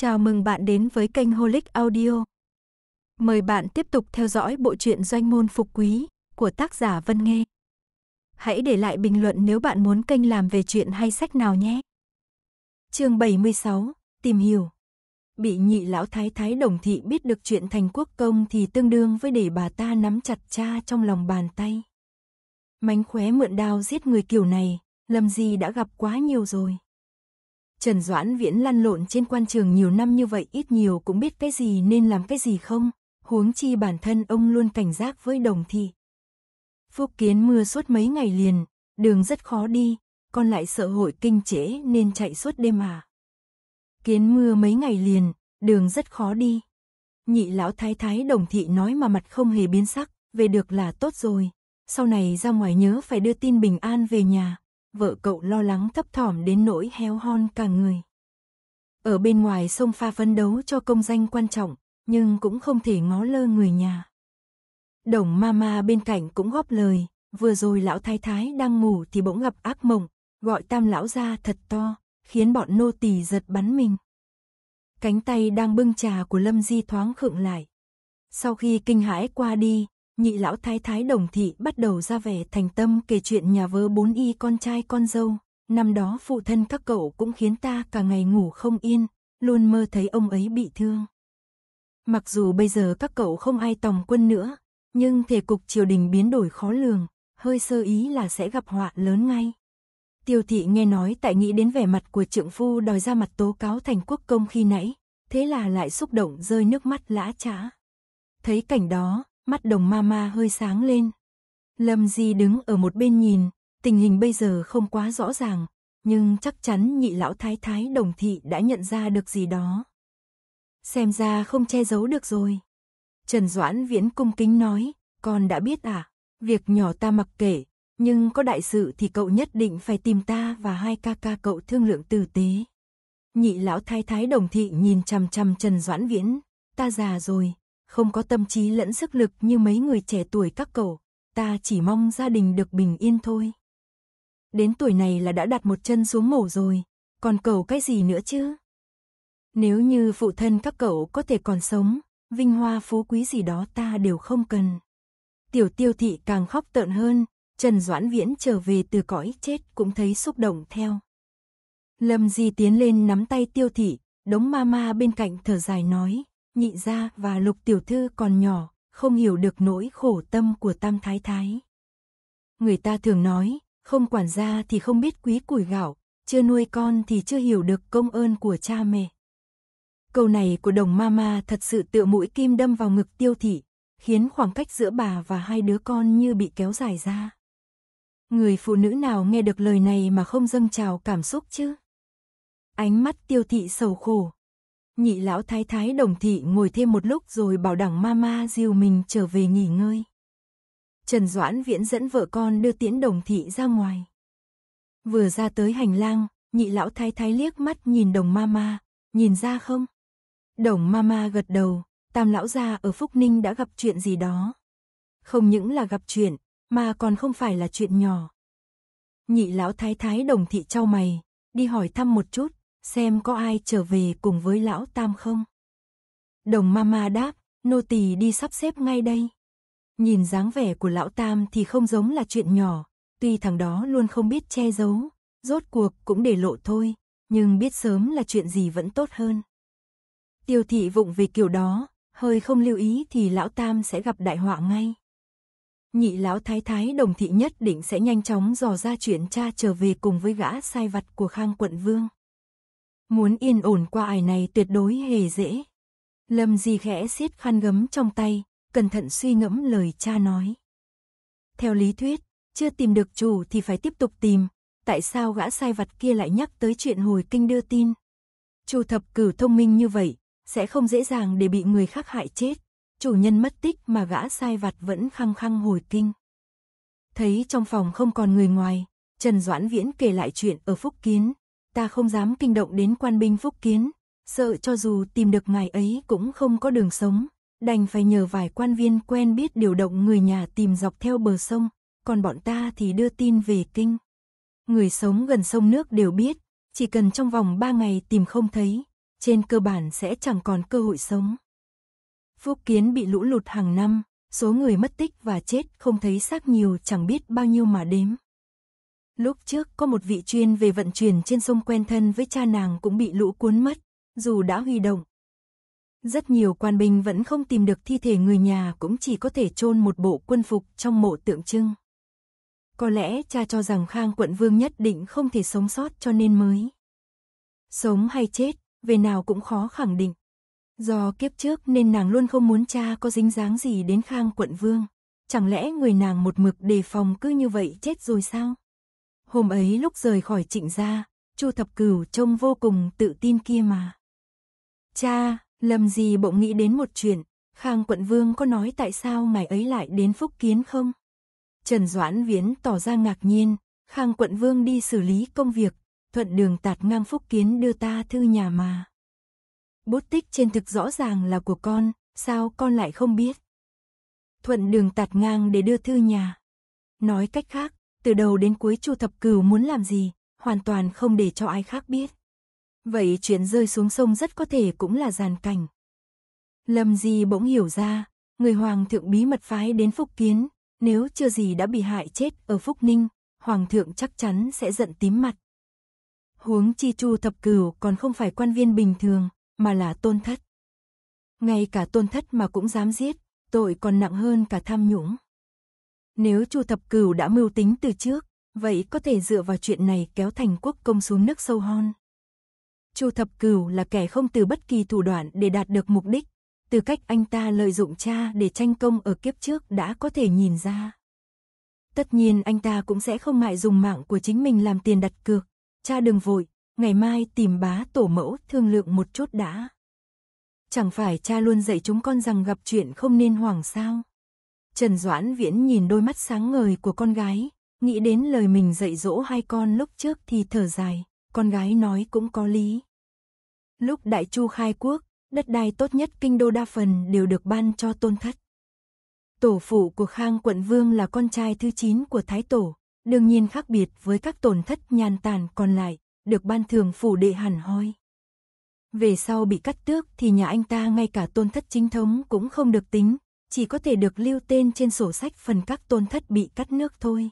Chào mừng bạn đến với kênh Holic Audio. Mời bạn tiếp tục theo dõi bộ truyện Doanh môn phục quý của tác giả Vân Nghê. Hãy để lại bình luận nếu bạn muốn kênh làm về chuyện hay sách nào nhé. Chương 76: Tìm hiểu. Bị nhị lão thái thái đồng thị biết được chuyện thành quốc công thì tương đương với để bà ta nắm chặt cha trong lòng bàn tay. Mánh khóe mượn đao giết người kiểu này, Lâm Di đã gặp quá nhiều rồi. Trần Doãn Viễn lăn lộn trên quan trường nhiều năm như vậy ít nhiều cũng biết cái gì nên làm cái gì không, huống chi bản thân ông luôn cảnh giác với đồng thị. Phúc Kiến mưa suốt mấy ngày liền, đường rất khó đi, con lại sợ hội kinh trễ nên chạy suốt đêm à. Kiến mưa mấy ngày liền, đường rất khó đi. Nhị lão thái thái đồng thị nói mà mặt không hề biến sắc, về được là tốt rồi. Sau này ra ngoài nhớ phải đưa tin bình an về nhà, vợ cậu lo lắng thấp thỏm đến nỗi héo hon cả người. Ở bên ngoài sông pha phấn đấu cho công danh quan trọng, nhưng cũng không thể ngó lơ người nhà. Đồng mama bên cạnh cũng góp lời, vừa rồi lão thái thái đang ngủ thì bỗng gặp ác mộng, gọi tam lão ra thật to, khiến bọn nô tỳ giật bắn mình. Cánh tay đang bưng trà của Lâm Di thoáng khựng lại. Sau khi kinh hãi qua đi, nhị lão thái thái đồng thị bắt đầu ra vẻ thành tâm kể chuyện nhà vơ bốn y con trai con dâu. Năm đó phụ thân các cậu cũng khiến ta cả ngày ngủ không yên, luôn mơ thấy ông ấy bị thương. Mặc dù bây giờ các cậu không ai tòng quân nữa, nhưng thể cục triều đình biến đổi khó lường, hơi sơ ý là sẽ gặp họa lớn ngay. Tiêu thị nghe nói tại nghĩ đến vẻ mặt của trượng phu đòi ra mặt tố cáo thành quốc công khi nãy, thế là lại xúc động rơi nước mắt lã trã. Thấy cảnh đó, mắt đồng ma ma hơi sáng lên. Lâm Di đứng ở một bên nhìn, tình hình bây giờ không quá rõ ràng, nhưng chắc chắn nhị lão thái thái đồng thị đã nhận ra được gì đó. Xem ra không che giấu được rồi. Trần Doãn Viễn cung kính nói, con đã biết à, việc nhỏ ta mặc kể, nhưng có đại sự thì cậu nhất định phải tìm ta và hai ca ca cậu thương lượng tử tế. Nhị lão thái thái đồng thị nhìn chằm chằm Trần Doãn Viễn, ta già rồi, không có tâm trí lẫn sức lực như mấy người trẻ tuổi các cậu, ta chỉ mong gia đình được bình yên thôi. Đến tuổi này là đã đặt một chân xuống mổ rồi, còn cầu cái gì nữa chứ? Nếu như phụ thân các cậu có thể còn sống, vinh hoa phú quý gì đó ta đều không cần. Tiểu tiêu thị càng khóc tợn hơn, Trần Doãn Viễn trở về từ cõi chết cũng thấy xúc động theo. Lâm Di tiến lên nắm tay tiêu thị, đống ma ma bên cạnh thở dài nói, nhị gia và lục tiểu thư còn nhỏ, không hiểu được nỗi khổ tâm của tam thái thái. Người ta thường nói, không quản gia thì không biết quý củi gạo, chưa nuôi con thì chưa hiểu được công ơn của cha mẹ. Câu này của đồng mama thật sự tựa mũi kim đâm vào ngực tiêu thị, khiến khoảng cách giữa bà và hai đứa con như bị kéo dài ra. Người phụ nữ nào nghe được lời này mà không dâng trào cảm xúc chứ? Ánh mắt tiêu thị sầu khổ, Nhị lão thái thái đồng thị ngồi thêm một lúc rồi bảo đẳng mama diêu mình trở về nghỉ ngơi. Trần Doãn Viễn dẫn vợ con đưa tiễn đồng thị ra ngoài. Vừa ra tới hành lang, nhị lão thái thái liếc mắt nhìn đồng mama, nhìn ra không? Đồng mama gật đầu, tam lão gia ở Phúc Ninh đã gặp chuyện gì đó. Không những là gặp chuyện, mà còn không phải là chuyện nhỏ. Nhị lão thái thái đồng thị trao mày, đi hỏi thăm một chút, xem có ai trở về cùng với lão tam không. Đồng mama đáp, nô tỳ đi sắp xếp ngay đây. Nhìn dáng vẻ của lão tam thì không giống là chuyện nhỏ, tuy thằng đó luôn không biết che giấu, rốt cuộc cũng để lộ thôi, nhưng biết sớm là chuyện gì vẫn tốt hơn. Tiêu thị vụng về kiểu đó, hơi không lưu ý thì lão tam sẽ gặp đại họa ngay. Nhị lão thái thái đồng thị nhất định sẽ nhanh chóng dò ra chuyện cha trở về cùng với gã sai vặt của khang quận vương. Muốn yên ổn qua ải này tuyệt đối hề dễ. Lâm Di khẽ siết khăn gấm trong tay, cẩn thận suy ngẫm lời cha nói. Theo lý thuyết, chưa tìm được chủ thì phải tiếp tục tìm, tại sao gã sai vặt kia lại nhắc tới chuyện hồi kinh đưa tin? chủ thập cửu thông minh như vậy, sẽ không dễ dàng để bị người khác hại chết. Chủ nhân mất tích mà gã sai vặt vẫn khăng khăng hồi kinh. Thấy trong phòng không còn người ngoài, Trần Doãn Viễn kể lại chuyện ở Phúc Kiến, ta không dám kinh động đến quan binh phúc kiến, sợ cho dù tìm được ngài ấy cũng không có đường sống, đành phải nhờ vài quan viên quen biết điều động người nhà tìm dọc theo bờ sông, còn bọn ta thì đưa tin về kinh. Người sống gần sông nước đều biết, chỉ cần trong vòng ba ngày tìm không thấy, trên cơ bản sẽ chẳng còn cơ hội sống. Phúc Kiến bị lũ lụt hàng năm, số người mất tích và chết không thấy xác nhiều chẳng biết bao nhiêu mà đếm. Lúc trước có một vị chuyên về vận chuyển trên sông quen thân với cha nàng cũng bị lũ cuốn mất, dù đã huy động. Rất nhiều quan binh vẫn không tìm được thi thể người nhà cũng chỉ có thể chôn một bộ quân phục trong mộ tượng trưng. Có lẽ cha cho rằng Khang quận vương nhất định không thể sống sót cho nên mới. Sống hay chết, về nào cũng khó khẳng định. Do kiếp trước nên nàng luôn không muốn cha có dính dáng gì đến Khang quận vương. Chẳng lẽ người nàng một mực đề phòng cứ như vậy chết rồi sao? Hôm ấy lúc rời khỏi trịnh gia, Chu Thập Cửu trông vô cùng tự tin kia mà. Cha, lầm gì bỗng nghĩ đến một chuyện, Khang Quận Vương có nói tại sao ngài ấy lại đến Phúc Kiến không? Trần Doãn Viễn tỏ ra ngạc nhiên, Khang Quận Vương đi xử lý công việc, thuận đường tạt ngang Phúc Kiến đưa ta thư nhà mà. Bút tích trên thực rõ ràng là của con, sao con lại không biết? Thuận đường tạt ngang để đưa thư nhà. Nói cách khác, từ đầu đến cuối Chu Thập Cửu muốn làm gì, hoàn toàn không để cho ai khác biết. Vậy chuyện rơi xuống sông rất có thể cũng là giàn cảnh. Lâm Di bỗng hiểu ra, người hoàng thượng bí mật phái đến Phúc Kiến, nếu chưa gì đã bị hại chết ở Phúc Ninh, hoàng thượng chắc chắn sẽ giận tím mặt. Huống chi Chu Thập Cửu còn không phải quan viên bình thường, mà là tôn thất. Ngay cả tôn thất mà cũng dám giết, tội còn nặng hơn cả tham nhũng. Nếu Chu Thập Cửu đã mưu tính từ trước, vậy có thể dựa vào chuyện này kéo thành quốc công xuống nước sâu hon. Chu Thập Cửu là kẻ không từ bất kỳ thủ đoạn để đạt được mục đích, từ cách anh ta lợi dụng cha để tranh công ở kiếp trước đã có thể nhìn ra. Tất nhiên anh ta cũng sẽ không mại dùng mạng của chính mình làm tiền đặt cược, cha đừng vội, ngày mai tìm bá tổ mẫu thương lượng một chút đã. Chẳng phải cha luôn dạy chúng con rằng gặp chuyện không nên hoảng sao? Trần Doãn Viễn nhìn đôi mắt sáng ngời của con gái, nghĩ đến lời mình dạy dỗ hai con lúc trước thì thở dài, con gái nói cũng có lý. Lúc Đại Chu khai quốc, đất đai tốt nhất kinh đô đa phần đều được ban cho tôn thất. Tổ phụ của Khang quận vương là con trai thứ 9 của Thái Tổ, đương nhiên khác biệt với các tổn thất nhàn tàn còn lại, được ban thường phủ đệ hẳn hoi. Về sau bị cắt tước thì nhà anh ta ngay cả tôn thất chính thống cũng không được tính, chỉ có thể được lưu tên trên sổ sách phần các tôn thất bị cắt nước thôi.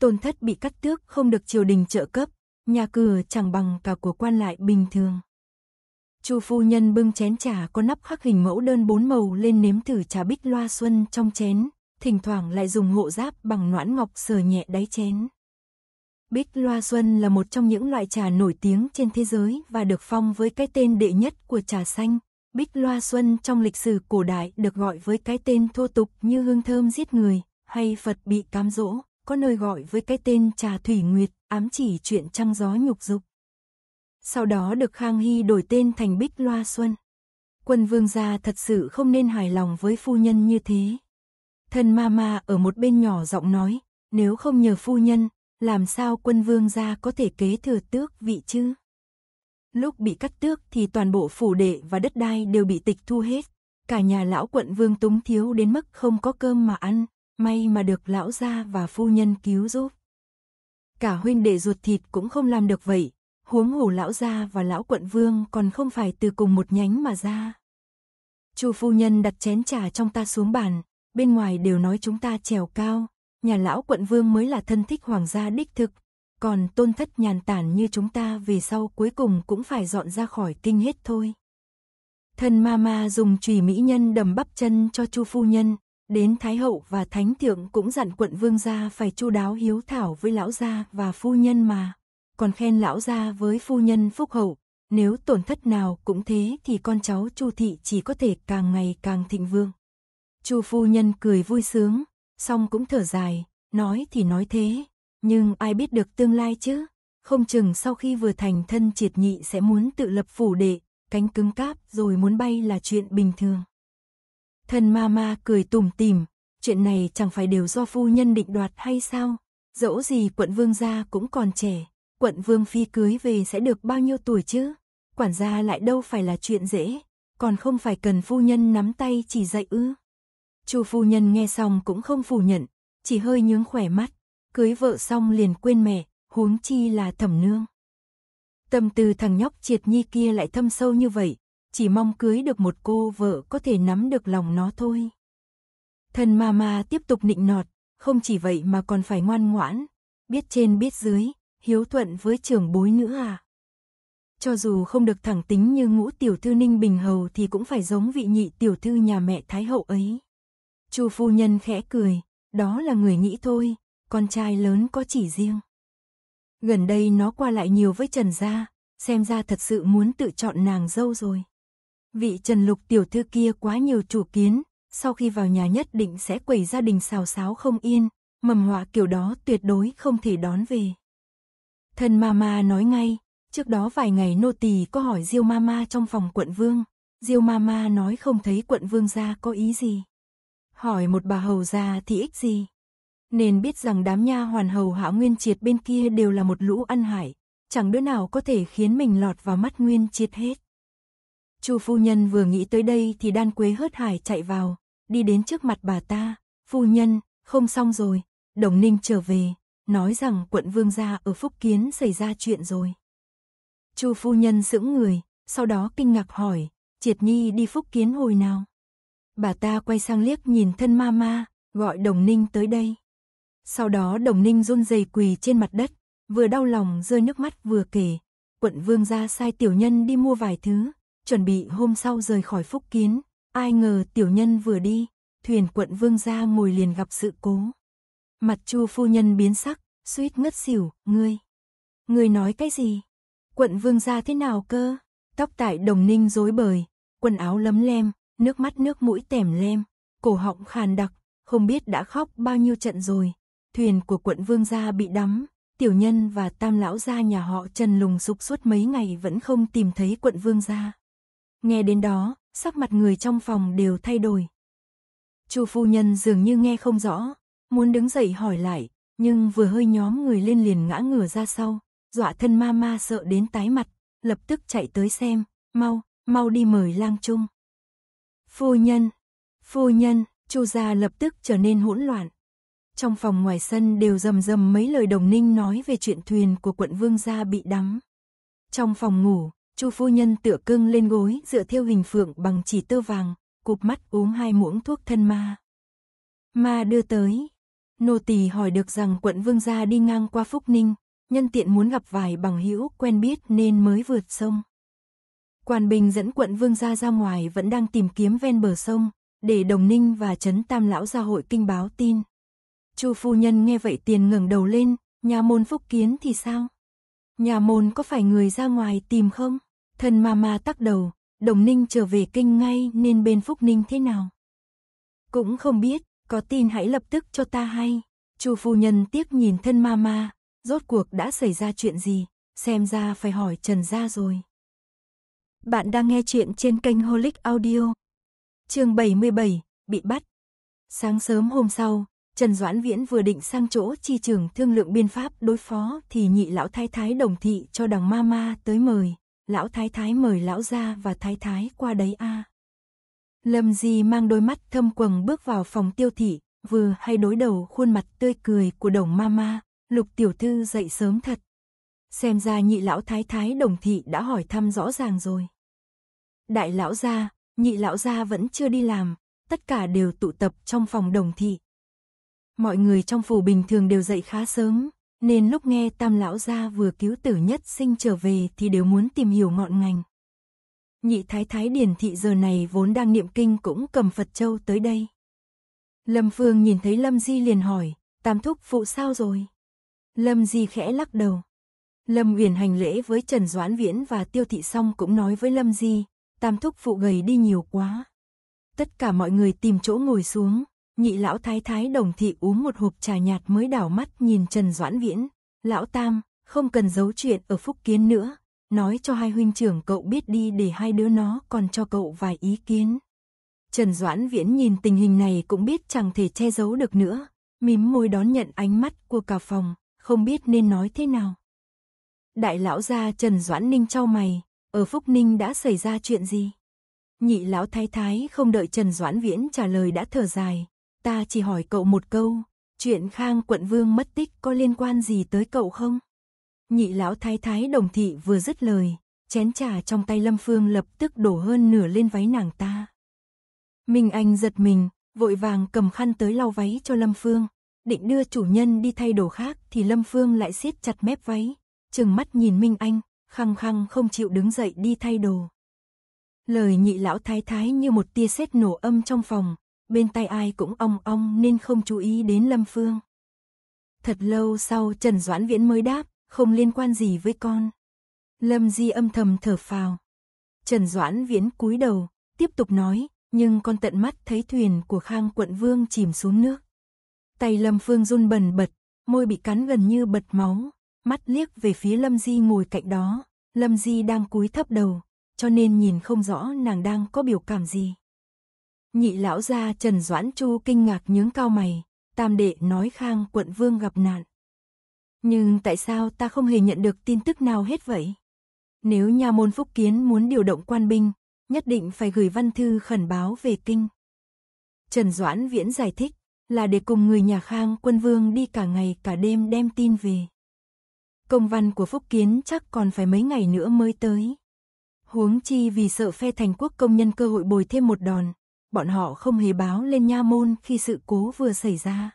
Tôn thất bị cắt tước không được triều đình trợ cấp, nhà cửa chẳng bằng cả của quan lại bình thường. Chu phu nhân bưng chén trà có nắp khắc hình mẫu đơn bốn màu lên nếm thử trà bích loa xuân trong chén, thỉnh thoảng lại dùng hộ giáp bằng noãn ngọc sờ nhẹ đáy chén. Bích Loa Xuân là một trong những loại trà nổi tiếng trên thế giới và được phong với cái tên đệ nhất của trà xanh, Bích loa xuân trong lịch sử cổ đại được gọi với cái tên thô tục như hương thơm giết người, hay Phật bị cám dỗ, có nơi gọi với cái tên trà thủy nguyệt, ám chỉ chuyện trăng gió nhục dục. Sau đó được Khang Hy đổi tên thành Bích Loa Xuân. Quân vương gia thật sự không nên hài lòng với phu nhân như thế. Thân Ma ở một bên nhỏ giọng nói, nếu không nhờ phu nhân, làm sao quân vương gia có thể kế thừa tước vị chứ? Lúc bị cắt tước thì toàn bộ phủ đệ và đất đai đều bị tịch thu hết. Cả nhà lão quận vương túng thiếu đến mức không có cơm mà ăn, may mà được lão gia và phu nhân cứu giúp. Cả huynh đệ ruột thịt cũng không làm được vậy, huống hồ lão gia và lão quận vương còn không phải từ cùng một nhánh mà ra. Chu phu nhân đặt chén trà trong ta xuống bàn, bên ngoài đều nói chúng ta trèo cao, nhà lão quận vương mới là thân thích hoàng gia đích thực, còn tôn thất nhàn tản như chúng ta vì sau cuối cùng cũng phải dọn ra khỏi kinh hết thôi. Thân Mama dùng chùy mỹ nhân đầm bắp chân cho Chu phu nhân, đến Thái hậu và Thánh thượng cũng dặn quận vương gia phải chu đáo hiếu thảo với lão gia và phu nhân mà, còn khen lão gia với phu nhân phúc hậu, nếu tổn thất nào cũng thế thì con cháu Chu thị chỉ có thể càng ngày càng thịnh vương. Chu phu nhân cười vui sướng, xong cũng thở dài, nói thì nói thế, nhưng ai biết được tương lai chứ? Không chừng sau khi vừa thành thân triệt nhị sẽ muốn tự lập phủ đệ, cánh cứng cáp rồi muốn bay là chuyện bình thường. Thân ma cười tủm tìm chuyện này chẳng phải đều do phu nhân định đoạt hay sao? Dẫu gì quận vương gia cũng còn trẻ, quận vương phi cưới về sẽ được bao nhiêu tuổi chứ? Quản gia lại đâu phải là chuyện dễ, còn không phải cần phu nhân nắm tay chỉ dạy ư? Chu phu nhân nghe xong cũng không phủ nhận, chỉ hơi nhướng khỏe mắt, cưới vợ xong liền quên mẹ, huống chi là thẩm nương. Tâm tư thằng nhóc triệt nhi kia lại thâm sâu như vậy, chỉ mong cưới được một cô vợ có thể nắm được lòng nó thôi. Thần ma ma tiếp tục nịnh nọt, không chỉ vậy mà còn phải ngoan ngoãn, biết trên biết dưới, hiếu thuận với trưởng bối nữa à. Cho dù không được thẳng tính như ngũ tiểu thư ninh bình hầu thì cũng phải giống vị nhị tiểu thư nhà mẹ thái hậu ấy. Chu phu nhân khẽ cười, đó là người nghĩ thôi, con trai lớn có chỉ riêng. Gần đây nó qua lại nhiều với Trần Gia, xem ra thật sự muốn tự chọn nàng dâu rồi. Vị Trần Lục tiểu thư kia quá nhiều chủ kiến, sau khi vào nhà nhất định sẽ quẩy gia đình xào xáo không yên, mầm họa kiểu đó tuyệt đối không thể đón về. Thân mama nói ngay, trước đó vài ngày nô tỳ có hỏi Diêu mama trong phòng quận vương, Diêu mama nói không thấy quận vương gia có ý gì. Hỏi một bà hầu gia thì ích gì nên biết rằng đám nha hoàn hầu hạ Nguyên Triệt bên kia đều là một lũ ăn hải, chẳng đứa nào có thể khiến mình lọt vào mắt Nguyên Triệt hết. Chu phu nhân vừa nghĩ tới đây thì đan quế hớt hải chạy vào, đi đến trước mặt bà ta, phu nhân, không xong rồi, đồng ninh trở về, nói rằng quận vương gia ở Phúc Kiến xảy ra chuyện rồi. Chu phu nhân sững người, sau đó kinh ngạc hỏi, Triệt Nhi đi Phúc Kiến hồi nào? Bà ta quay sang liếc nhìn thân ma ma, gọi đồng ninh tới đây. Sau đó đồng ninh run rẩy quỳ trên mặt đất, vừa đau lòng rơi nước mắt vừa kể. Quận vương ra sai tiểu nhân đi mua vài thứ, chuẩn bị hôm sau rời khỏi phúc kiến. Ai ngờ tiểu nhân vừa đi, thuyền quận vương ra ngồi liền gặp sự cố. Mặt chu phu nhân biến sắc, suýt ngất xỉu, ngươi. Ngươi nói cái gì? Quận vương ra thế nào cơ? Tóc tại đồng ninh rối bời, quần áo lấm lem, nước mắt nước mũi tèm lem, cổ họng khàn đặc, không biết đã khóc bao nhiêu trận rồi thuyền của quận Vương gia bị đắm, tiểu nhân và tam lão gia nhà họ Trần lùng sục suốt mấy ngày vẫn không tìm thấy quận Vương gia. Nghe đến đó, sắc mặt người trong phòng đều thay đổi. Chu phu nhân dường như nghe không rõ, muốn đứng dậy hỏi lại, nhưng vừa hơi nhóm người lên liền ngã ngửa ra sau, dọa thân ma ma sợ đến tái mặt, lập tức chạy tới xem, mau, mau đi mời lang trung. Phu nhân, phu nhân, chu gia lập tức trở nên hỗn loạn, trong phòng ngoài sân đều rầm rầm mấy lời đồng ninh nói về chuyện thuyền của quận vương gia bị đắm. Trong phòng ngủ, Chu phu nhân tựa cưng lên gối dựa theo hình phượng bằng chỉ tơ vàng, cụp mắt uống hai muỗng thuốc thân ma. Ma đưa tới. Nô tỳ hỏi được rằng quận vương gia đi ngang qua Phúc Ninh, nhân tiện muốn gặp vài bằng hữu quen biết nên mới vượt sông. Quan Bình dẫn quận vương gia ra ngoài vẫn đang tìm kiếm ven bờ sông, để Đồng Ninh và Trấn Tam Lão ra hội kinh báo tin. Chu phu nhân nghe vậy tiền ngẩng đầu lên, nhà môn phúc kiến thì sao? Nhà môn có phải người ra ngoài tìm không? Thần ma ma tắc đầu, đồng ninh trở về kinh ngay nên bên phúc ninh thế nào? Cũng không biết, có tin hãy lập tức cho ta hay. Chu phu nhân tiếc nhìn thân ma ma, rốt cuộc đã xảy ra chuyện gì, xem ra phải hỏi Trần gia rồi. Bạn đang nghe chuyện trên kênh Holic Audio. Chương 77, bị bắt. Sáng sớm hôm sau, Trần Doãn Viễn vừa định sang chỗ chi trường thương lượng biên pháp đối phó thì nhị lão thái thái đồng thị cho đằng ma ma tới mời. Lão thái thái mời lão ra và thái thái qua đấy a. Lâm Di mang đôi mắt thâm quầng bước vào phòng tiêu thị, vừa hay đối đầu khuôn mặt tươi cười của đồng ma ma, lục tiểu thư dậy sớm thật. Xem ra nhị lão thái thái đồng thị đã hỏi thăm rõ ràng rồi. Đại lão gia, nhị lão gia vẫn chưa đi làm, tất cả đều tụ tập trong phòng đồng thị mọi người trong phủ bình thường đều dậy khá sớm, nên lúc nghe tam lão gia vừa cứu tử nhất sinh trở về thì đều muốn tìm hiểu ngọn ngành. Nhị thái thái điển thị giờ này vốn đang niệm kinh cũng cầm Phật Châu tới đây. Lâm Phương nhìn thấy Lâm Di liền hỏi, tam thúc phụ sao rồi? Lâm Di khẽ lắc đầu. Lâm Uyển hành lễ với Trần Doãn Viễn và Tiêu Thị Song cũng nói với Lâm Di, tam thúc phụ gầy đi nhiều quá. Tất cả mọi người tìm chỗ ngồi xuống, Nhị lão thái thái đồng thị uống một hộp trà nhạt mới đảo mắt nhìn Trần Doãn Viễn. Lão Tam, không cần giấu chuyện ở Phúc Kiến nữa. Nói cho hai huynh trưởng cậu biết đi để hai đứa nó còn cho cậu vài ý kiến. Trần Doãn Viễn nhìn tình hình này cũng biết chẳng thể che giấu được nữa. Mím môi đón nhận ánh mắt của cả phòng, không biết nên nói thế nào. Đại lão gia Trần Doãn Ninh trao mày, ở Phúc Ninh đã xảy ra chuyện gì? Nhị lão thái thái không đợi Trần Doãn Viễn trả lời đã thở dài, Ta chỉ hỏi cậu một câu, chuyện Khang quận vương mất tích có liên quan gì tới cậu không? Nhị lão thái thái đồng thị vừa dứt lời, chén trà trong tay Lâm Phương lập tức đổ hơn nửa lên váy nàng ta. Minh Anh giật mình, vội vàng cầm khăn tới lau váy cho Lâm Phương, định đưa chủ nhân đi thay đồ khác thì Lâm Phương lại siết chặt mép váy, trừng mắt nhìn Minh Anh, khăng khăng không chịu đứng dậy đi thay đồ. Lời nhị lão thái thái như một tia sét nổ âm trong phòng, bên tai ai cũng ong ong nên không chú ý đến Lâm Phương. Thật lâu sau Trần Doãn Viễn mới đáp, không liên quan gì với con. Lâm Di âm thầm thở phào. Trần Doãn Viễn cúi đầu, tiếp tục nói, nhưng con tận mắt thấy thuyền của Khang quận vương chìm xuống nước. Tay Lâm Phương run bần bật, môi bị cắn gần như bật máu, mắt liếc về phía Lâm Di ngồi cạnh đó. Lâm Di đang cúi thấp đầu, cho nên nhìn không rõ nàng đang có biểu cảm gì. Nhị lão gia Trần Doãn Chu kinh ngạc nhướng cao mày, tam đệ nói khang quận vương gặp nạn. Nhưng tại sao ta không hề nhận được tin tức nào hết vậy? Nếu nhà môn Phúc Kiến muốn điều động quan binh, nhất định phải gửi văn thư khẩn báo về kinh. Trần Doãn Viễn giải thích, là để cùng người nhà Khang quân vương đi cả ngày cả đêm đem tin về. Công văn của Phúc Kiến chắc còn phải mấy ngày nữa mới tới. Huống chi vì sợ phe thành quốc công nhân cơ hội bồi thêm một đòn, bọn họ không hề báo lên nha môn khi sự cố vừa xảy ra.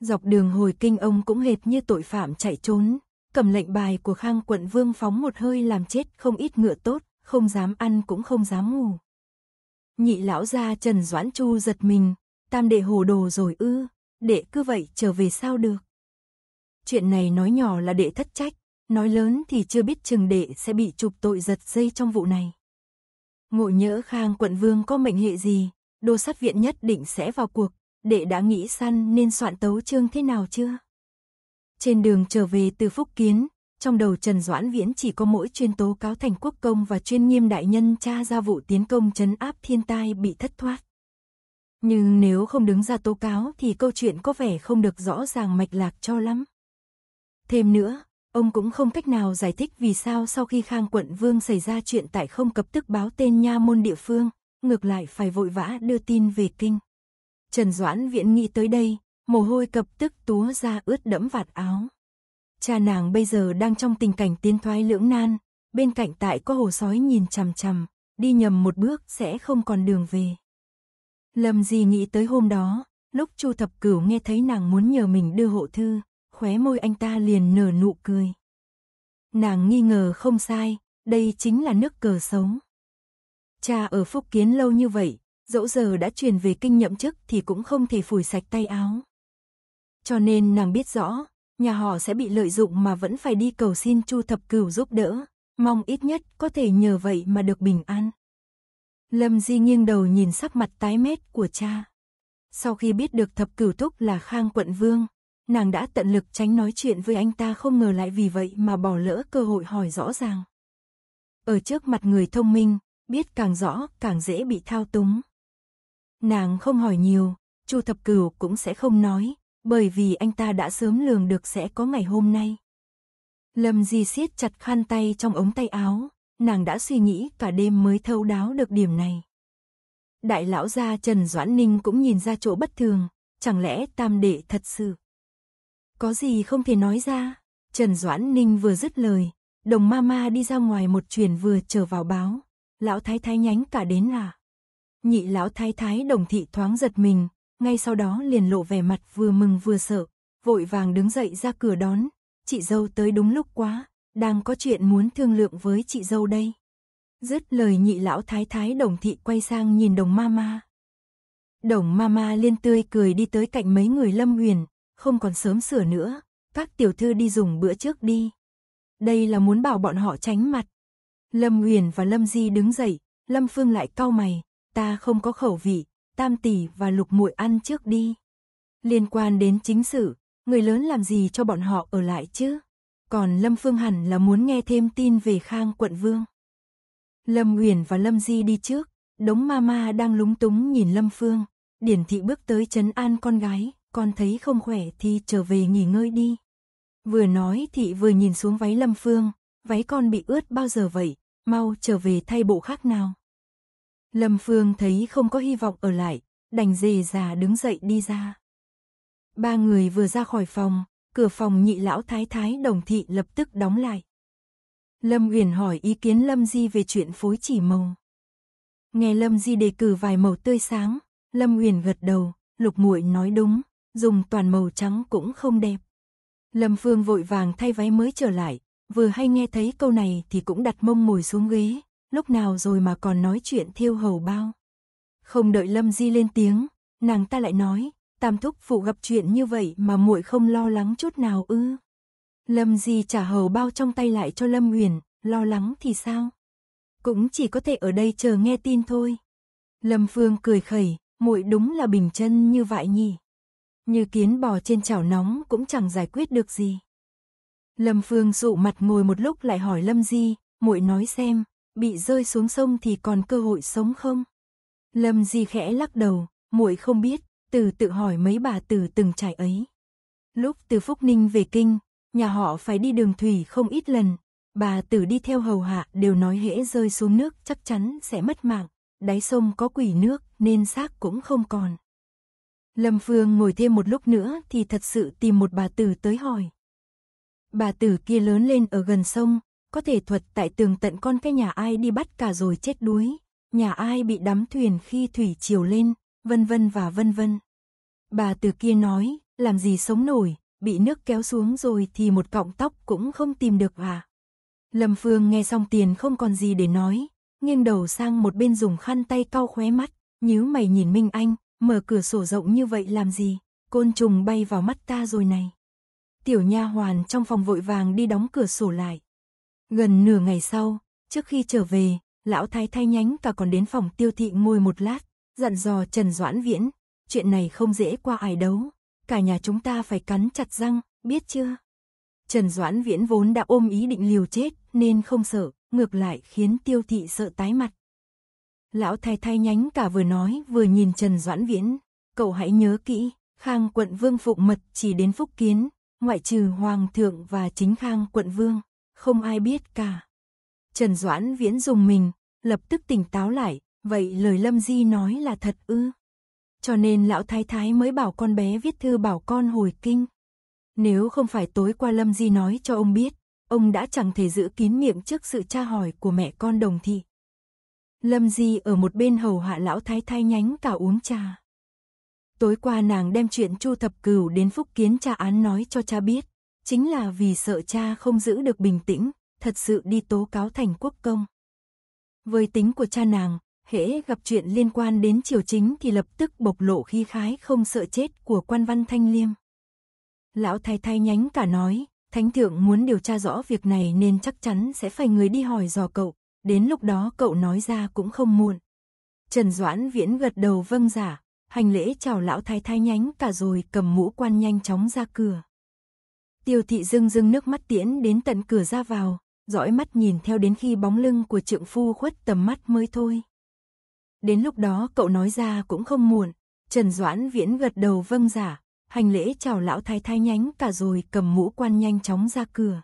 Dọc đường hồi kinh ông cũng hệt như tội phạm chạy trốn, cầm lệnh bài của Khang quận vương phóng một hơi làm chết không ít ngựa tốt, không dám ăn cũng không dám ngủ. Nhị lão gia Trần Doãn Chu giật mình, tam đệ hồ đồ rồi ư, đệ cứ vậy trở về sao được. Chuyện này nói nhỏ là đệ thất trách, nói lớn thì chưa biết chừng đệ sẽ bị chụp tội giật dây trong vụ này. Ngộ nhỡ khang quận vương có mệnh hệ gì, đô sát viện nhất định sẽ vào cuộc, đệ đã nghĩ săn nên soạn tấu chương thế nào chưa? Trên đường trở về từ Phúc Kiến, trong đầu Trần Doãn Viễn chỉ có mỗi chuyên tố cáo thành quốc công và chuyên nghiêm đại nhân cha ra vụ tiến công chấn áp thiên tai bị thất thoát. Nhưng nếu không đứng ra tố cáo thì câu chuyện có vẻ không được rõ ràng mạch lạc cho lắm. Thêm nữa, Ông cũng không cách nào giải thích vì sao sau khi Khang quận vương xảy ra chuyện tại không cập tức báo tên nha môn địa phương, ngược lại phải vội vã đưa tin về kinh. Trần Doãn viện nghĩ tới đây, mồ hôi cập tức túa ra ướt đẫm vạt áo. Cha nàng bây giờ đang trong tình cảnh tiến thoái lưỡng nan, bên cạnh tại có hồ sói nhìn chằm chằm, đi nhầm một bước sẽ không còn đường về. Lâm Di nghĩ tới hôm đó, lúc Chu Thập Cửu nghe thấy nàng muốn nhờ mình đưa hộ thư, khóe môi anh ta liền nở nụ cười. Nàng nghi ngờ không sai, đây chính là nước cờ sống. Cha ở Phúc Kiến lâu như vậy, dẫu giờ đã truyền về kinh nhậm chức thì cũng không thể phủi sạch tay áo. Cho nên nàng biết rõ, nhà họ sẽ bị lợi dụng mà vẫn phải đi cầu xin Chu Thập Cửu giúp đỡ, mong ít nhất có thể nhờ vậy mà được bình an. Lâm Di nghiêng đầu nhìn sắc mặt tái mét của cha. Sau khi biết được Thập Cửu Thúc là Khang Quận Vương, Nàng đã tận lực tránh nói chuyện với anh ta không ngờ lại vì vậy mà bỏ lỡ cơ hội hỏi rõ ràng. Ở trước mặt người thông minh, biết càng rõ càng dễ bị thao túng. Nàng không hỏi nhiều, Chu Thập Cửu cũng sẽ không nói, bởi vì anh ta đã sớm lường được sẽ có ngày hôm nay. Lâm Di siết chặt khăn tay trong ống tay áo, nàng đã suy nghĩ cả đêm mới thấu đáo được điểm này. Đại lão gia Trần Doãn Ninh cũng nhìn ra chỗ bất thường, chẳng lẽ tam đệ thật sự có gì không thể nói ra. Trần Doãn Ninh vừa dứt lời, đồng ma ma đi ra ngoài một chuyển vừa trở vào báo. Lão thái thái nhánh cả đến là. Nhị lão thái thái đồng thị thoáng giật mình, ngay sau đó liền lộ vẻ mặt vừa mừng vừa sợ, vội vàng đứng dậy ra cửa đón. Chị dâu tới đúng lúc quá, đang có chuyện muốn thương lượng với chị dâu đây. Dứt lời nhị lão thái thái đồng thị quay sang nhìn đồng ma ma. Đồng ma ma liên tươi cười đi tới cạnh mấy người lâm huyền, không còn sớm sửa nữa, các tiểu thư đi dùng bữa trước đi. Đây là muốn bảo bọn họ tránh mặt. Lâm uyển và Lâm Di đứng dậy, Lâm Phương lại cau mày, ta không có khẩu vị, tam tỷ và lục muội ăn trước đi. Liên quan đến chính sự, người lớn làm gì cho bọn họ ở lại chứ? Còn Lâm Phương hẳn là muốn nghe thêm tin về Khang quận vương. Lâm uyển và Lâm Di đi trước, đống ma ma đang lúng túng nhìn Lâm Phương, Điển Thị bước tới chấn an con gái con thấy không khỏe thì trở về nghỉ ngơi đi. Vừa nói thị vừa nhìn xuống váy Lâm Phương, váy con bị ướt bao giờ vậy, mau trở về thay bộ khác nào. Lâm Phương thấy không có hy vọng ở lại, đành dề già đứng dậy đi ra. Ba người vừa ra khỏi phòng, cửa phòng nhị lão thái thái đồng thị lập tức đóng lại. Lâm Uyển hỏi ý kiến Lâm Di về chuyện phối chỉ màu. Nghe Lâm Di đề cử vài màu tươi sáng, Lâm Uyển gật đầu, Lục Muội nói đúng, dùng toàn màu trắng cũng không đẹp. Lâm Phương vội vàng thay váy mới trở lại, vừa hay nghe thấy câu này thì cũng đặt mông ngồi xuống ghế, lúc nào rồi mà còn nói chuyện thiêu hầu bao. Không đợi Lâm Di lên tiếng, nàng ta lại nói, tam thúc phụ gặp chuyện như vậy mà muội không lo lắng chút nào ư. Lâm Di trả hầu bao trong tay lại cho Lâm uyển, lo lắng thì sao? Cũng chỉ có thể ở đây chờ nghe tin thôi. Lâm Phương cười khẩy, muội đúng là bình chân như vậy nhỉ. Như kiến bò trên chảo nóng cũng chẳng giải quyết được gì. Lâm Phương dụ mặt ngồi một lúc lại hỏi Lâm Di, muội nói xem, bị rơi xuống sông thì còn cơ hội sống không? Lâm Di khẽ lắc đầu, muội không biết, từ tự hỏi mấy bà từ từng trải ấy. Lúc từ Phúc Ninh về kinh, nhà họ phải đi đường thủy không ít lần, bà tử đi theo hầu hạ đều nói hễ rơi xuống nước chắc chắn sẽ mất mạng, đáy sông có quỷ nước nên xác cũng không còn. Lâm Phương ngồi thêm một lúc nữa thì thật sự tìm một bà tử tới hỏi. Bà tử kia lớn lên ở gần sông, có thể thuật tại tường tận con cái nhà ai đi bắt cả rồi chết đuối, nhà ai bị đắm thuyền khi thủy chiều lên, vân vân và vân vân. Bà tử kia nói, làm gì sống nổi, bị nước kéo xuống rồi thì một cọng tóc cũng không tìm được à. Lâm Phương nghe xong tiền không còn gì để nói, nghiêng đầu sang một bên dùng khăn tay cau khóe mắt, nhíu mày nhìn Minh Anh, Mở cửa sổ rộng như vậy làm gì, côn trùng bay vào mắt ta rồi này. Tiểu nha hoàn trong phòng vội vàng đi đóng cửa sổ lại. Gần nửa ngày sau, trước khi trở về, lão thái thay nhánh cả còn đến phòng tiêu thị ngồi một lát, dặn dò Trần Doãn Viễn, chuyện này không dễ qua ai đấu, cả nhà chúng ta phải cắn chặt răng, biết chưa? Trần Doãn Viễn vốn đã ôm ý định liều chết nên không sợ, ngược lại khiến tiêu thị sợ tái mặt. Lão thái thái nhánh cả vừa nói vừa nhìn Trần Doãn Viễn. Cậu hãy nhớ kỹ, Khang quận vương phục mật chỉ đến phúc kiến, ngoại trừ Hoàng thượng và chính Khang quận vương, không ai biết cả. Trần Doãn Viễn dùng mình, lập tức tỉnh táo lại, vậy lời Lâm Di nói là thật ư. Cho nên lão thái thái mới bảo con bé viết thư bảo con hồi kinh. Nếu không phải tối qua Lâm Di nói cho ông biết, ông đã chẳng thể giữ kín miệng trước sự tra hỏi của mẹ con đồng thị. Lâm Di ở một bên hầu hạ lão thái thái nhánh cả uống trà. Tối qua nàng đem chuyện Chu Thập Cửu đến Phúc Kiến cha án nói cho cha biết, chính là vì sợ cha không giữ được bình tĩnh, thật sự đi tố cáo thành quốc công. Với tính của cha nàng, hễ gặp chuyện liên quan đến triều chính thì lập tức bộc lộ khi khái không sợ chết của quan văn thanh liêm. Lão thái thái nhánh cả nói, thánh thượng muốn điều tra rõ việc này nên chắc chắn sẽ phải người đi hỏi dò cậu, đến lúc đó cậu nói ra cũng không muộn. Trần Doãn Viễn gật đầu vâng giả, hành lễ chào lão thái thái nhánh cả rồi cầm mũ quan nhanh chóng ra cửa. Tiêu thị dưng dưng nước mắt tiễn đến tận cửa ra vào, dõi mắt nhìn theo đến khi bóng lưng của trượng phu khuất tầm mắt mới thôi. Đến lúc đó cậu nói ra cũng không muộn, Trần Doãn Viễn gật đầu vâng giả, hành lễ chào lão thái thái nhánh cả rồi cầm mũ quan nhanh chóng ra cửa.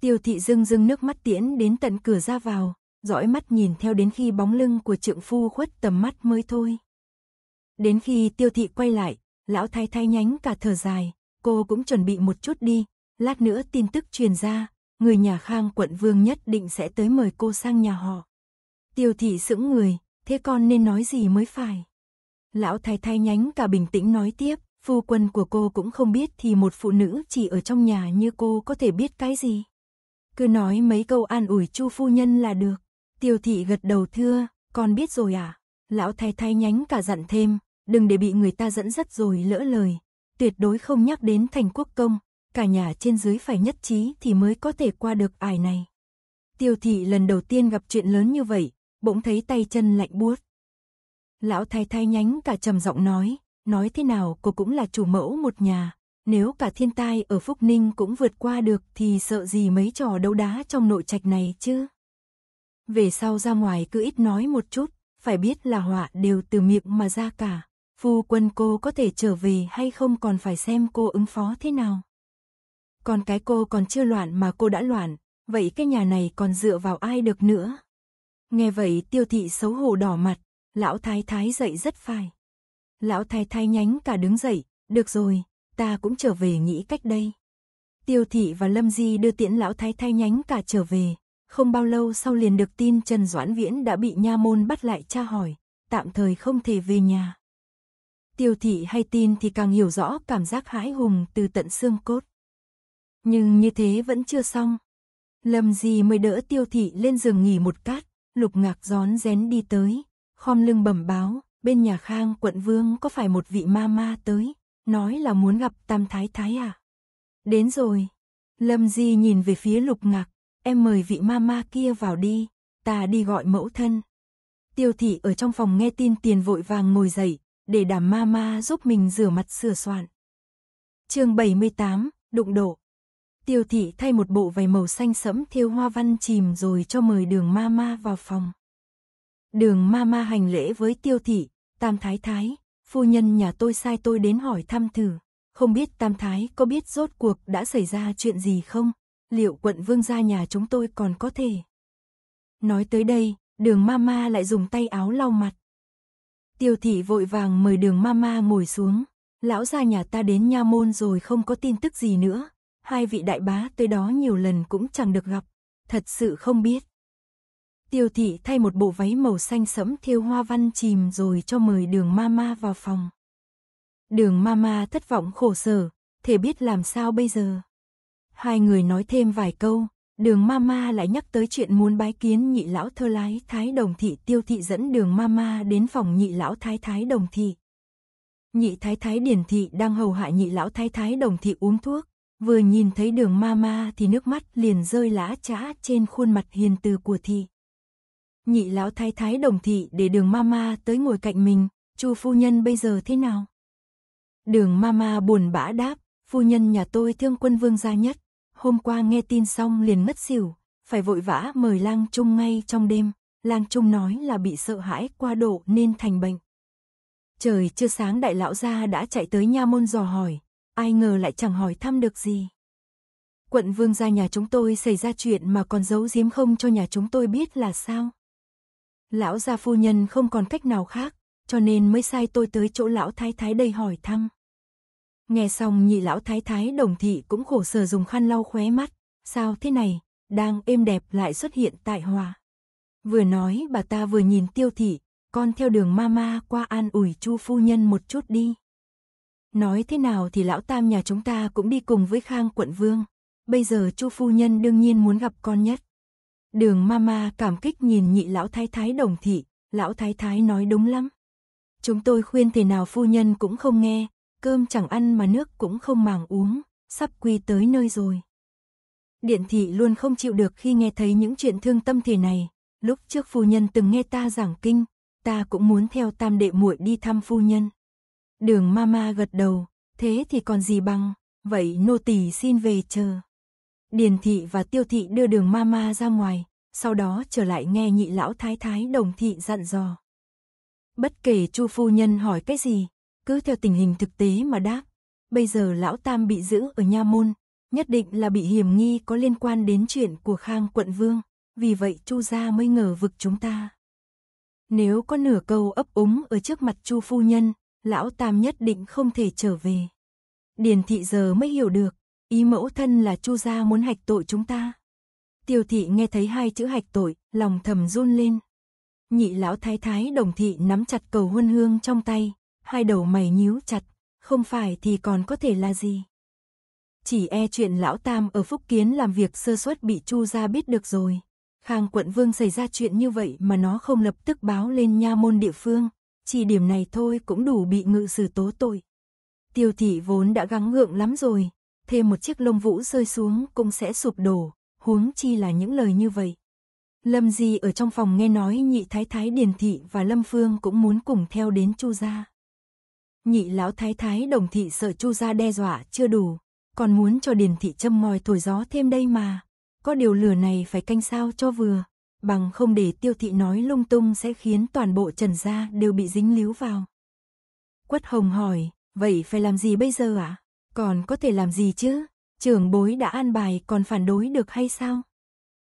Tiêu thị dưng dưng nước mắt tiễn đến tận cửa ra vào, dõi mắt nhìn theo đến khi bóng lưng của trượng phu khuất tầm mắt mới thôi. Đến khi tiêu thị quay lại, lão thái Thay nhánh cả thở dài, cô cũng chuẩn bị một chút đi, lát nữa tin tức truyền ra, người nhà khang quận vương nhất định sẽ tới mời cô sang nhà họ. Tiêu thị sững người, thế con nên nói gì mới phải? Lão thái Thay nhánh cả bình tĩnh nói tiếp, phu quân của cô cũng không biết thì một phụ nữ chỉ ở trong nhà như cô có thể biết cái gì? cứ nói mấy câu an ủi Chu phu nhân là được. Tiêu thị gật đầu thưa, con biết rồi à? Lão thái thay nhánh cả dặn thêm, đừng để bị người ta dẫn dắt rồi lỡ lời, tuyệt đối không nhắc đến thành quốc công, cả nhà trên dưới phải nhất trí thì mới có thể qua được ải này. Tiêu thị lần đầu tiên gặp chuyện lớn như vậy, bỗng thấy tay chân lạnh buốt. Lão thái thay nhánh cả trầm giọng nói, nói thế nào cô cũng là chủ mẫu một nhà, nếu cả thiên tai ở Phúc Ninh cũng vượt qua được thì sợ gì mấy trò đấu đá trong nội trạch này chứ? Về sau ra ngoài cứ ít nói một chút, phải biết là họa đều từ miệng mà ra cả. Phu quân cô có thể trở về hay không còn phải xem cô ứng phó thế nào. Còn cái cô còn chưa loạn mà cô đã loạn, vậy cái nhà này còn dựa vào ai được nữa? Nghe vậy tiêu thị xấu hổ đỏ mặt, lão thái thái dậy rất phai Lão thái thái nhánh cả đứng dậy, được rồi, ta cũng trở về nghĩ cách đây. Tiêu thị và Lâm Di đưa tiễn lão thái thay nhánh cả trở về, không bao lâu sau liền được tin Trần Doãn Viễn đã bị nha môn bắt lại tra hỏi, tạm thời không thể về nhà. Tiêu thị hay tin thì càng hiểu rõ cảm giác hãi hùng từ tận xương cốt. Nhưng như thế vẫn chưa xong. Lâm Di mới đỡ tiêu thị lên giường nghỉ một cát, lục ngạc gión rén đi tới, khom lưng bẩm báo, bên nhà Khang quận Vương có phải một vị ma ma tới, Nói là muốn gặp Tam Thái Thái à? Đến rồi. Lâm Di nhìn về phía lục ngạc. Em mời vị ma ma kia vào đi. Ta đi gọi mẫu thân. Tiêu thị ở trong phòng nghe tin tiền vội vàng ngồi dậy. Để đảm ma ma giúp mình rửa mặt sửa soạn. chương 78, đụng độ. Tiêu thị thay một bộ váy màu xanh sẫm thêu hoa văn chìm rồi cho mời đường ma ma vào phòng. Đường ma ma hành lễ với tiêu thị, tam thái thái, phu nhân nhà tôi sai tôi đến hỏi thăm thử, không biết Tam Thái có biết rốt cuộc đã xảy ra chuyện gì không, liệu quận vương gia nhà chúng tôi còn có thể. Nói tới đây, đường mama lại dùng tay áo lau mặt. Tiêu thị vội vàng mời đường mama ngồi xuống, lão gia nhà ta đến nha môn rồi không có tin tức gì nữa, hai vị đại bá tới đó nhiều lần cũng chẳng được gặp, thật sự không biết. Tiêu thị thay một bộ váy màu xanh sẫm thêu hoa văn chìm rồi cho mời đường mama vào phòng. Đường mama thất vọng khổ sở, thể biết làm sao bây giờ. Hai người nói thêm vài câu, đường mama lại nhắc tới chuyện muốn bái kiến nhị lão thơ lái thái đồng thị tiêu thị dẫn đường mama đến phòng nhị lão thái thái đồng thị. Nhị thái thái điển thị đang hầu hạ nhị lão thái thái đồng thị uống thuốc, vừa nhìn thấy đường mama thì nước mắt liền rơi lã trã trên khuôn mặt hiền từ của thị. Nhị lão thái thái đồng thị để đường mama tới ngồi cạnh mình, chu phu nhân bây giờ thế nào? Đường mama buồn bã đáp, phu nhân nhà tôi thương quân vương gia nhất, hôm qua nghe tin xong liền mất xỉu, phải vội vã mời lang trung ngay trong đêm, lang trung nói là bị sợ hãi qua độ nên thành bệnh. Trời chưa sáng đại lão gia đã chạy tới nha môn dò hỏi, ai ngờ lại chẳng hỏi thăm được gì. Quận vương gia nhà chúng tôi xảy ra chuyện mà còn giấu giếm không cho nhà chúng tôi biết là sao? Lão gia phu nhân không còn cách nào khác, cho nên mới sai tôi tới chỗ lão thái thái đây hỏi thăm. Nghe xong nhị lão thái thái đồng thị cũng khổ sở dùng khăn lau khóe mắt, sao thế này, đang êm đẹp lại xuất hiện tại hòa. Vừa nói bà ta vừa nhìn tiêu thị, con theo đường mama qua an ủi chu phu nhân một chút đi. Nói thế nào thì lão tam nhà chúng ta cũng đi cùng với khang quận vương, bây giờ chu phu nhân đương nhiên muốn gặp con nhất. Đường mama cảm kích nhìn nhị lão thái thái đồng thị, lão thái thái nói đúng lắm. Chúng tôi khuyên thế nào phu nhân cũng không nghe, cơm chẳng ăn mà nước cũng không màng uống, sắp quy tới nơi rồi. Điện thị luôn không chịu được khi nghe thấy những chuyện thương tâm thế này, lúc trước phu nhân từng nghe ta giảng kinh, ta cũng muốn theo tam đệ muội đi thăm phu nhân. Đường mama gật đầu, thế thì còn gì bằng, vậy nô tỳ xin về chờ. Điền thị và tiêu thị đưa đường mama ra ngoài, sau đó trở lại nghe nhị lão thái thái đồng thị dặn dò. Bất kể chu phu nhân hỏi cái gì, cứ theo tình hình thực tế mà đáp. Bây giờ lão tam bị giữ ở nha môn, nhất định là bị hiểm nghi có liên quan đến chuyện của khang quận vương, vì vậy chu gia mới ngờ vực chúng ta. Nếu có nửa câu ấp úng ở trước mặt chu phu nhân, lão tam nhất định không thể trở về. Điền thị giờ mới hiểu được, Ý mẫu thân là Chu gia muốn hạch tội chúng ta. Tiêu thị nghe thấy hai chữ hạch tội, lòng thầm run lên. Nhị lão thái thái đồng thị nắm chặt cầu huân hương trong tay, hai đầu mày nhíu chặt, không phải thì còn có thể là gì. Chỉ e chuyện lão tam ở Phúc Kiến làm việc sơ suất bị Chu gia biết được rồi. Khang quận vương xảy ra chuyện như vậy mà nó không lập tức báo lên nha môn địa phương, chỉ điểm này thôi cũng đủ bị ngự xử tố tội. Tiêu thị vốn đã gắng ngượng lắm rồi, thêm một chiếc lông vũ rơi xuống cũng sẽ sụp đổ, huống chi là những lời như vậy. Lâm Di ở trong phòng nghe nói nhị thái thái Điền Thị và Lâm Phương cũng muốn cùng theo đến Chu gia. Nhị lão thái thái đồng thị sợ Chu gia đe dọa chưa đủ, còn muốn cho Điền Thị châm mòi thổi gió thêm đây mà. Có điều lửa này phải canh sao cho vừa, bằng không để tiêu thị nói lung tung sẽ khiến toàn bộ trần gia đều bị dính líu vào. Quất Hồng hỏi, vậy phải làm gì bây giờ ạ? À? còn có thể làm gì chứ? Trưởng bối đã an bài còn phản đối được hay sao?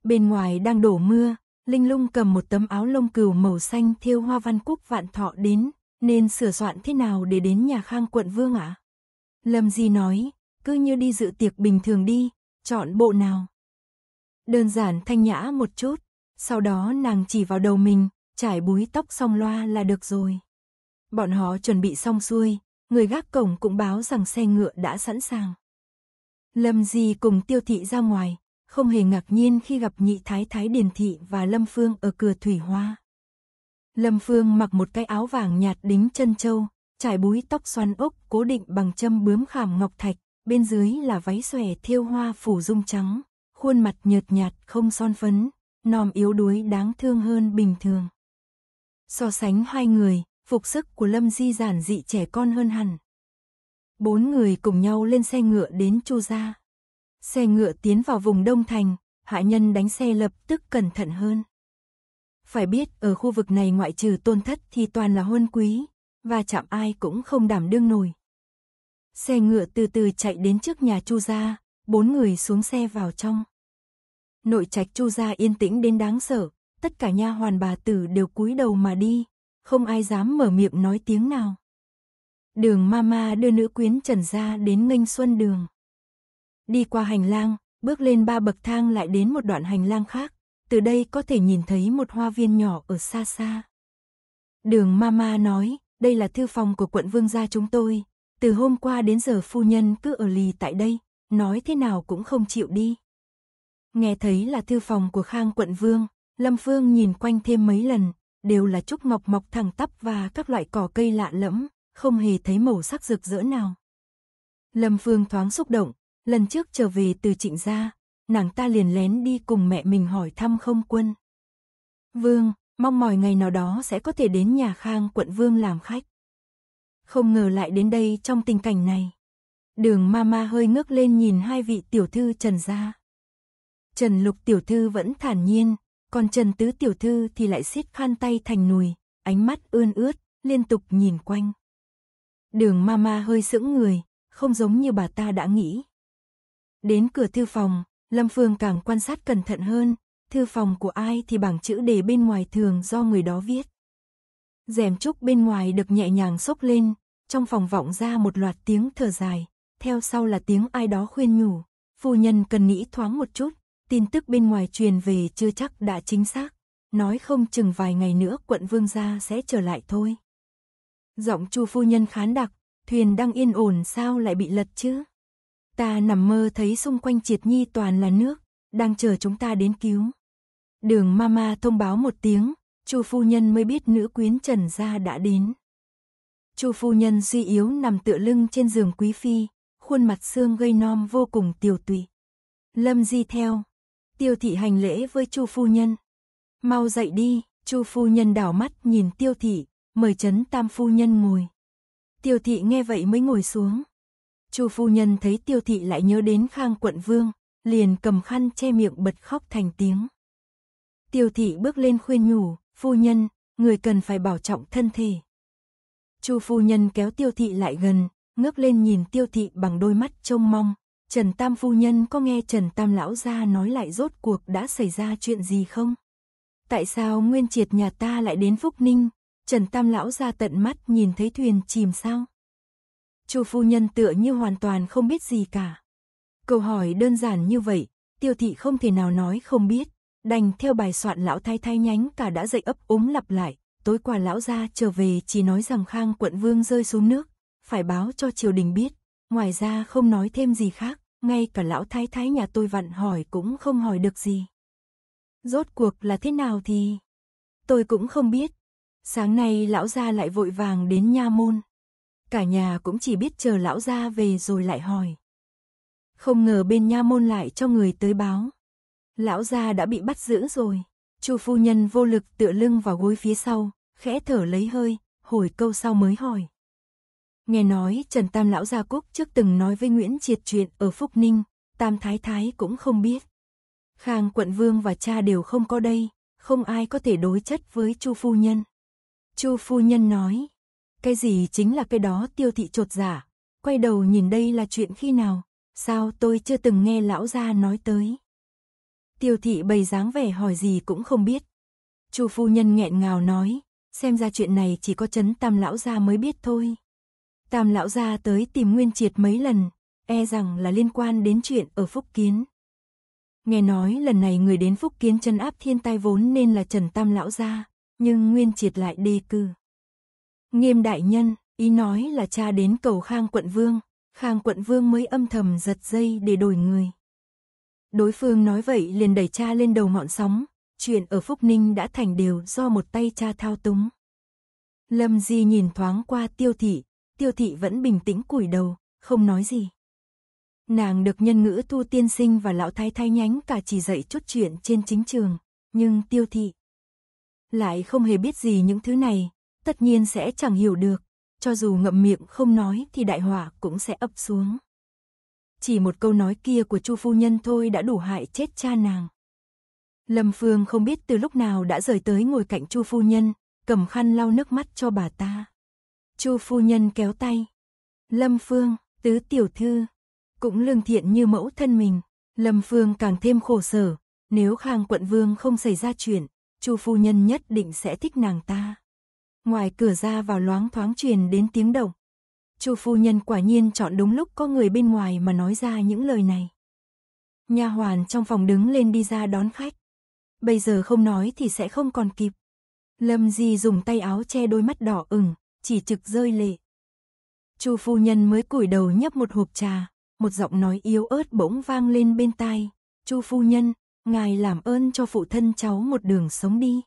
Bên ngoài đang đổ mưa, Linh Lung cầm một tấm áo lông cừu màu xanh thêu hoa văn cúc vạn thọ đến, nên sửa soạn thế nào để đến nhà Khang quận Vương ạ? Lâm Di nói, cứ như đi dự tiệc bình thường đi, chọn bộ nào. Đơn giản thanh nhã một chút, sau đó nàng chỉ vào đầu mình, trải búi tóc xong loa là được rồi. Bọn họ chuẩn bị xong xuôi, người gác cổng cũng báo rằng xe ngựa đã sẵn sàng. Lâm Di cùng tiêu thị ra ngoài, không hề ngạc nhiên khi gặp nhị thái thái Điền Thị và Lâm Phương ở cửa Thủy Hoa. Lâm Phương mặc một cái áo vàng nhạt đính chân châu, trải búi tóc xoăn ốc cố định bằng châm bướm khảm ngọc thạch, bên dưới là váy xòe thêu hoa phủ dung trắng, khuôn mặt nhợt nhạt không son phấn, nòm yếu đuối đáng thương hơn bình thường. So sánh hai người, phục sức của Lâm Di giản dị trẻ con hơn hẳn. Bốn người cùng nhau lên xe ngựa đến Chu Gia. Xe ngựa tiến vào vùng Đông Thành, hạ nhân đánh xe lập tức cẩn thận hơn. Phải biết ở khu vực này ngoại trừ tôn thất thì toàn là huân quý, và chạm ai cũng không đảm đương nổi. Xe ngựa từ từ chạy đến trước nhà Chu Gia, bốn người xuống xe vào trong. Nội trạch Chu Gia yên tĩnh đến đáng sợ, tất cả nha hoàn bà tử đều cúi đầu mà đi, không ai dám mở miệng nói tiếng nào. Đường Mama đưa nữ quyến Trần ra đến nghênh xuân đường. Đi qua hành lang, bước lên ba bậc thang lại đến một đoạn hành lang khác, từ đây có thể nhìn thấy một hoa viên nhỏ ở xa xa. Đường Mama nói, đây là thư phòng của quận vương gia chúng tôi, từ hôm qua đến giờ phu nhân cứ ở lì tại đây, nói thế nào cũng không chịu đi. Nghe thấy là thư phòng của Khang quận vương, Lâm Phương nhìn quanh thêm mấy lần, đều là trúc ngọc mọc thẳng tắp và các loại cỏ cây lạ lẫm, không hề thấy màu sắc rực rỡ nào. Lâm Phương thoáng xúc động, lần trước trở về từ trịnh gia, nàng ta liền lén đi cùng mẹ mình hỏi thăm không quân. Vương, mong mỏi ngày nào đó sẽ có thể đến nhà khang quận Vương làm khách. Không ngờ lại đến đây trong tình cảnh này. Đường Mama hơi ngước lên nhìn hai vị tiểu thư Trần gia. Trần Lục tiểu thư vẫn thản nhiên, còn Trần Tứ Tiểu Thư thì lại xiết khăn tay thành nùi, ánh mắt ươn ướt, liên tục nhìn quanh. Đường Mama hơi sững người, không giống như bà ta đã nghĩ. Đến cửa thư phòng, Lâm Phương càng quan sát cẩn thận hơn, thư phòng của ai thì bảng chữ đề bên ngoài thường do người đó viết. Rèm trúc bên ngoài được nhẹ nhàng xốc lên, trong phòng vọng ra một loạt tiếng thở dài, theo sau là tiếng ai đó khuyên nhủ, phu nhân cần nghĩ thoáng một chút, tin tức bên ngoài truyền về chưa chắc đã chính xác, nói không chừng vài ngày nữa quận vương gia sẽ trở lại thôi. Giọng chu phu nhân khán đặc, thuyền đang yên ổn sao lại bị lật chứ? Ta nằm mơ thấy xung quanh triệt nhi toàn là nước, đang chờ chúng ta đến cứu. Đường mama thông báo một tiếng, chu phu nhân mới biết nữ quyến trần gia đã đến. chu phu nhân suy yếu nằm tựa lưng trên giường quý phi, khuôn mặt xương gây nom vô cùng tiều tụy. Lâm Di theo, Tiêu thị hành lễ với Chu phu nhân. Mau dậy đi, Chu phu nhân đảo mắt nhìn Tiêu thị, mời Trấn Tam phu nhân ngồi. Tiêu thị nghe vậy mới ngồi xuống. Chu phu nhân thấy Tiêu thị lại nhớ đến Khang quận vương, liền cầm khăn che miệng bật khóc thành tiếng. Tiêu thị bước lên khuyên nhủ, "Phu nhân, người cần phải bảo trọng thân thể." Chu phu nhân kéo Tiêu thị lại gần, ngước lên nhìn Tiêu thị bằng đôi mắt trông mong, Trần Tam phu nhân có nghe Trần Tam lão gia nói lại rốt cuộc đã xảy ra chuyện gì không? Tại sao Nguyên Triệt nhà ta lại đến Phúc Ninh? Trần Tam lão gia tận mắt nhìn thấy thuyền chìm sao? Chu phu nhân tựa như hoàn toàn không biết gì cả. Câu hỏi đơn giản như vậy, Tiêu thị không thể nào nói không biết, đành theo bài soạn lão thái thay nhánh cả đã dậy ấp úng lặp lại, tối qua lão gia trở về chỉ nói rằng Khang quận vương rơi xuống nước, phải báo cho triều đình biết, ngoài ra không nói thêm gì khác ngay cả lão thái thái nhà tôi vặn hỏi cũng không hỏi được gì. Rốt cuộc là thế nào thì... Tôi cũng không biết. Sáng nay lão gia lại vội vàng đến nha môn. Cả nhà cũng chỉ biết chờ lão gia về rồi lại hỏi. Không ngờ bên nha môn lại cho người tới báo. Lão gia đã bị bắt giữ rồi. Chu phu nhân vô lực tựa lưng vào gối phía sau, khẽ thở lấy hơi, hồi câu sau mới hỏi. Nghe nói Trần Tam Lão Gia Cúc trước từng nói với Nguyễn Triệt chuyện ở Phúc Ninh, Tam Thái Thái cũng không biết. Khang Quận Vương và cha đều không có đây, không ai có thể đối chất với Chu Phu Nhân. Chu Phu Nhân nói, cái gì chính là cái đó tiêu thị trột giả, dạ? quay đầu nhìn đây là chuyện khi nào, sao tôi chưa từng nghe Lão Gia nói tới. Tiêu thị bày dáng vẻ hỏi gì cũng không biết. Chu Phu Nhân nghẹn ngào nói, xem ra chuyện này chỉ có chấn Tam Lão Gia mới biết thôi. Tam lão gia tới tìm Nguyên Triệt mấy lần, e rằng là liên quan đến chuyện ở Phúc Kiến. Nghe nói lần này người đến Phúc Kiến chân áp thiên tai vốn nên là Trần Tam lão gia, nhưng Nguyên Triệt lại đề cư. Nghiêm đại nhân, ý nói là cha đến cầu Khang quận vương, Khang quận vương mới âm thầm giật dây để đổi người. Đối phương nói vậy liền đẩy cha lên đầu ngọn sóng, chuyện ở Phúc Ninh đã thành đều do một tay cha thao túng. Lâm Di nhìn thoáng qua tiêu thị, tiêu thị vẫn bình tĩnh cúi đầu, không nói gì. Nàng được nhân ngữ tu tiên sinh và lão thái thái nhánh cả chỉ dạy chút chuyện trên chính trường, nhưng tiêu thị lại không hề biết gì những thứ này, tất nhiên sẽ chẳng hiểu được, cho dù ngậm miệng không nói thì đại hỏa cũng sẽ ấp xuống. Chỉ một câu nói kia của Chu phu nhân thôi đã đủ hại chết cha nàng. Lâm Phương không biết từ lúc nào đã rời tới ngồi cạnh Chu phu nhân, cầm khăn lau nước mắt cho bà ta. Chu phu nhân kéo tay. Lâm Phương, tứ tiểu thư, cũng lương thiện như mẫu thân mình. Lâm Phương càng thêm khổ sở, nếu Khang quận vương không xảy ra chuyện, Chu phu nhân nhất định sẽ thích nàng ta. Ngoài cửa ra vào loáng thoáng truyền đến tiếng động. Chu phu nhân quả nhiên chọn đúng lúc có người bên ngoài mà nói ra những lời này. Nha hoàn trong phòng đứng lên đi ra đón khách. Bây giờ không nói thì sẽ không còn kịp. Lâm Di dùng tay áo che đôi mắt đỏ ửng, chỉ trực rơi lệ. Chu phu nhân mới cúi đầu nhấp một hộp trà, một giọng nói yếu ớt bỗng vang lên bên tai, "Chu phu nhân, ngài làm ơn cho phụ thân cháu một đường sống đi."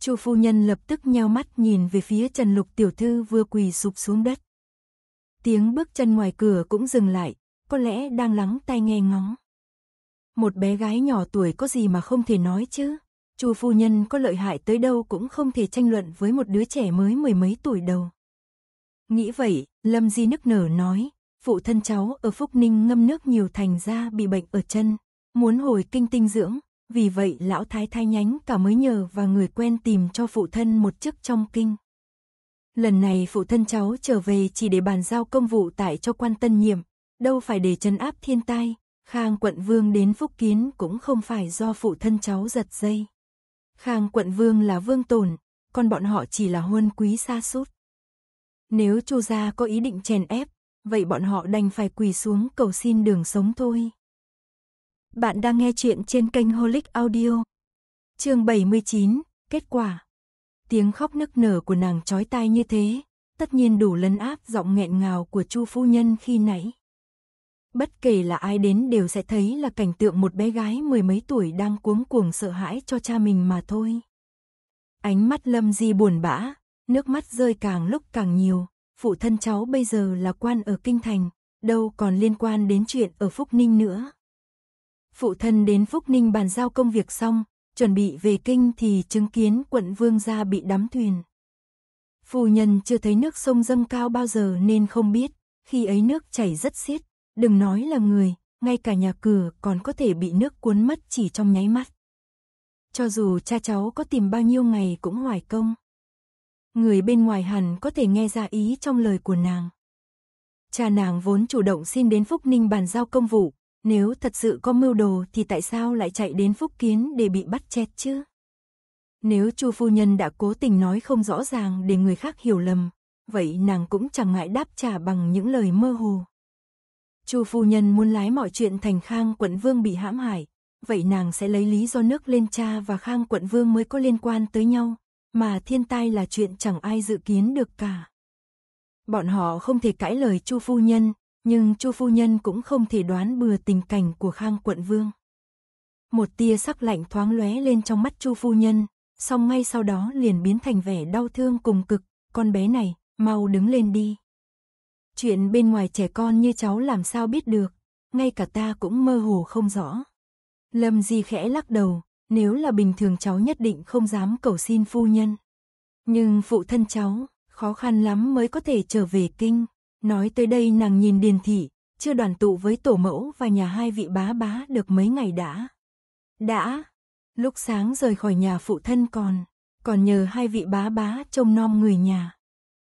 Chu phu nhân lập tức nheo mắt nhìn về phía Trần Lục tiểu thư vừa quỳ sụp xuống đất. Tiếng bước chân ngoài cửa cũng dừng lại, có lẽ đang lắng tai nghe ngóng. Một bé gái nhỏ tuổi có gì mà không thể nói chứ? Chu phu nhân có lợi hại tới đâu cũng không thể tranh luận với một đứa trẻ mới mười mấy tuổi đâu Nghĩ vậy, Lâm Di nức nở nói, phụ thân cháu ở Phúc Ninh ngâm nước nhiều thành ra bị bệnh ở chân, muốn hồi kinh tinh dưỡng, vì vậy lão thái thái nhánh cả mới nhờ và người quen tìm cho phụ thân một chức trong kinh. Lần này phụ thân cháu trở về chỉ để bàn giao công vụ tại cho quan tân nhiệm, đâu phải để chân áp thiên tai, khang quận vương đến phúc kiến cũng không phải do phụ thân cháu giật dây. Khang quận vương là vương tồn, còn bọn họ chỉ là huân quý xa sút Nếu chu gia có ý định chèn ép, vậy bọn họ đành phải quỳ xuống cầu xin đường sống thôi. Bạn đang nghe chuyện trên kênh Holic Audio. Chương 79, kết quả. Tiếng khóc nức nở của nàng chói tai như thế, tất nhiên đủ lấn áp giọng nghẹn ngào của Chu phu nhân khi nãy. Bất kể là ai đến đều sẽ thấy là cảnh tượng một bé gái mười mấy tuổi đang cuống cuồng sợ hãi cho cha mình mà thôi. Ánh mắt Lâm Di buồn bã, nước mắt rơi càng lúc càng nhiều, phụ thân cháu bây giờ là quan ở Kinh Thành, đâu còn liên quan đến chuyện ở Phúc Ninh nữa. Phụ thân đến Phúc Ninh bàn giao công việc xong, chuẩn bị về Kinh thì chứng kiến quận Vương gia bị đắm thuyền. Phu nhân chưa thấy nước sông dâng cao bao giờ nên không biết, khi ấy nước chảy rất xiết, Đừng nói là người, ngay cả nhà cửa còn có thể bị nước cuốn mất chỉ trong nháy mắt. Cho dù cha cháu có tìm bao nhiêu ngày cũng hoài công. Người bên ngoài hẳn có thể nghe ra ý trong lời của nàng. Cha nàng vốn chủ động xin đến Phúc Ninh bàn giao công vụ, nếu thật sự có mưu đồ thì tại sao lại chạy đến Phúc Kiến để bị bắt chết chứ? Nếu Chu phu nhân đã cố tình nói không rõ ràng để người khác hiểu lầm, vậy nàng cũng chẳng ngại đáp trả bằng những lời mơ hồ. Chu phu nhân muốn lái mọi chuyện thành Khang quận vương bị hãm hại, vậy nàng sẽ lấy lý do nước lên cha và Khang quận vương mới có liên quan tới nhau, mà thiên tai là chuyện chẳng ai dự kiến được cả. Bọn họ không thể cãi lời Chu phu nhân, nhưng Chu phu nhân cũng không thể đoán bừa tình cảnh của Khang quận vương. Một tia sắc lạnh thoáng lóe lên trong mắt Chu phu nhân, song ngay sau đó liền biến thành vẻ đau thương cùng cực, con bé này, mau đứng lên đi. Chuyện bên ngoài trẻ con như cháu làm sao biết được, ngay cả ta cũng mơ hồ không rõ. Lâm Di khẽ lắc đầu, nếu là bình thường cháu nhất định không dám cầu xin phu nhân. Nhưng phụ thân cháu, khó khăn lắm mới có thể trở về kinh. Nói tới đây nàng nhìn Điền Thị, chưa đoàn tụ với tổ mẫu và nhà hai vị bá bá được mấy ngày đã. Đã, lúc sáng rời khỏi nhà phụ thân còn, còn nhờ hai vị bá bá trông nom người nhà.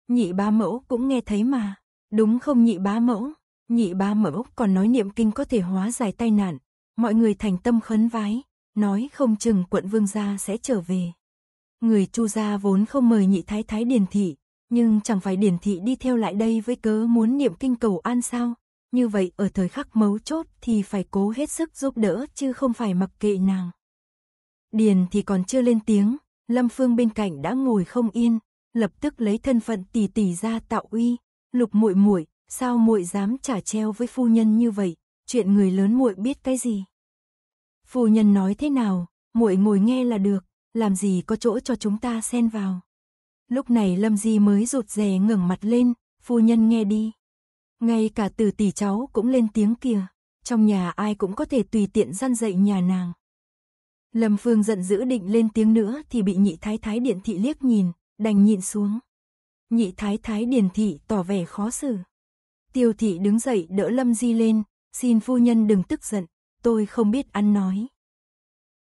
Nhị ba mẫu cũng nghe thấy mà. Đúng không nhị bá mẫu? Nhị bá mẫu còn nói niệm kinh có thể hóa giải tai nạn. Mọi người thành tâm khấn vái, nói không chừng quận vương gia sẽ trở về. Người chu gia vốn không mời nhị thái thái điền thị, nhưng chẳng phải điền thị đi theo lại đây với cớ muốn niệm kinh cầu an sao? Như vậy ở thời khắc mấu chốt thì phải cố hết sức giúp đỡ chứ không phải mặc kệ nàng. Điền thì còn chưa lên tiếng, Lâm Phương bên cạnh đã ngồi không yên, lập tức lấy thân phận tỷ tỷ ra tạo uy, Lục muội muội, sao muội dám trả treo với phu nhân như vậy, chuyện người lớn muội biết cái gì? Phu nhân nói thế nào, muội ngồi nghe là được, làm gì có chỗ cho chúng ta xen vào. Lúc này Lâm Di mới rụt rè ngẩng mặt lên, phu nhân nghe đi. Ngay cả từ tỷ cháu cũng lên tiếng kìa, trong nhà ai cũng có thể tùy tiện gian dậy nhà nàng. Lâm Phương giận dữ định lên tiếng nữa thì bị nhị thái thái điện thị liếc nhìn, đành nhịn xuống. Nhị thái thái điền thị tỏ vẻ khó xử. Tiêu thị đứng dậy đỡ lâm di lên, xin phu nhân đừng tức giận, tôi không biết ăn nói.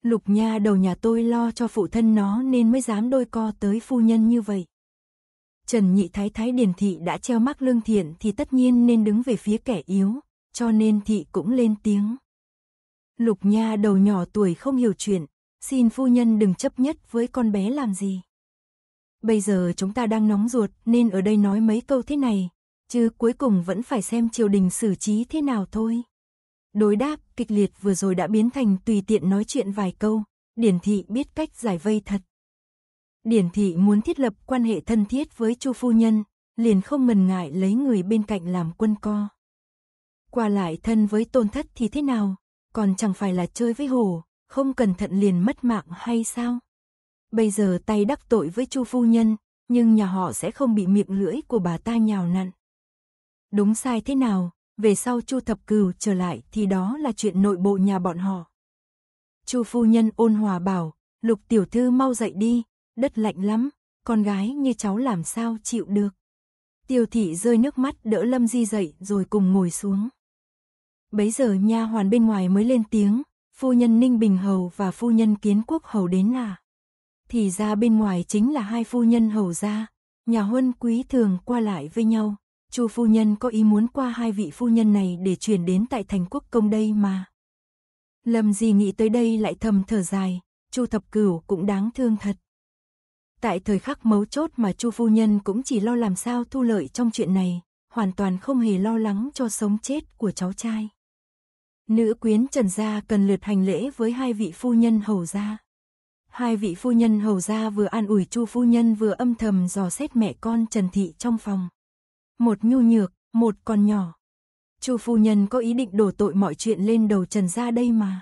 Lục nha đầu nhà tôi lo cho phụ thân nó nên mới dám đôi co tới phu nhân như vậy. Trần nhị thái thái điền thị đã treo mắc lương thiện thì tất nhiên nên đứng về phía kẻ yếu, cho nên thị cũng lên tiếng. Lục nha đầu nhỏ tuổi không hiểu chuyện, xin phu nhân đừng chấp nhất với con bé làm gì. Bây giờ chúng ta đang nóng ruột nên ở đây nói mấy câu thế này, chứ cuối cùng vẫn phải xem triều đình xử trí thế nào thôi. Đối đáp kịch liệt vừa rồi đã biến thành tùy tiện nói chuyện vài câu, Điển Thị biết cách giải vây thật. Điển Thị muốn thiết lập quan hệ thân thiết với Chu Phu Nhân, liền không ngần ngại lấy người bên cạnh làm quân co. Qua lại thân với tôn thất thì thế nào, còn chẳng phải là chơi với hồ, không cẩn thận liền mất mạng hay sao? Bây giờ tay đắc tội với Chu phu nhân, nhưng nhà họ sẽ không bị miệng lưỡi của bà ta nhào nặn. Đúng sai thế nào, về sau Chu thập cừu trở lại thì đó là chuyện nội bộ nhà bọn họ. Chu phu nhân ôn hòa bảo, Lục tiểu thư mau dậy đi, đất lạnh lắm, con gái như cháu làm sao chịu được. Tiêu thị rơi nước mắt đỡ Lâm Di dậy rồi cùng ngồi xuống. Bấy giờ nha hoàn bên ngoài mới lên tiếng, phu nhân Ninh Bình Hầu và phu nhân Kiến Quốc Hầu đến à thì ra bên ngoài chính là hai phu nhân hầu gia, nhà huân quý thường qua lại với nhau. Chu phu nhân có ý muốn qua hai vị phu nhân này để chuyển đến tại thành quốc công đây mà. Lâm gì nghĩ tới đây lại thầm thở dài, Chu thập cửu cũng đáng thương thật. Tại thời khắc mấu chốt mà Chu phu nhân cũng chỉ lo làm sao thu lợi trong chuyện này, hoàn toàn không hề lo lắng cho sống chết của cháu trai. Nữ quyến Trần gia cần lượt hành lễ với hai vị phu nhân hầu gia. Hai vị phu nhân hầu ra vừa an ủi Chu phu nhân vừa âm thầm dò xét mẹ con Trần Thị trong phòng. Một nhu nhược, một con nhỏ. Chu phu nhân có ý định đổ tội mọi chuyện lên đầu Trần ra đây mà.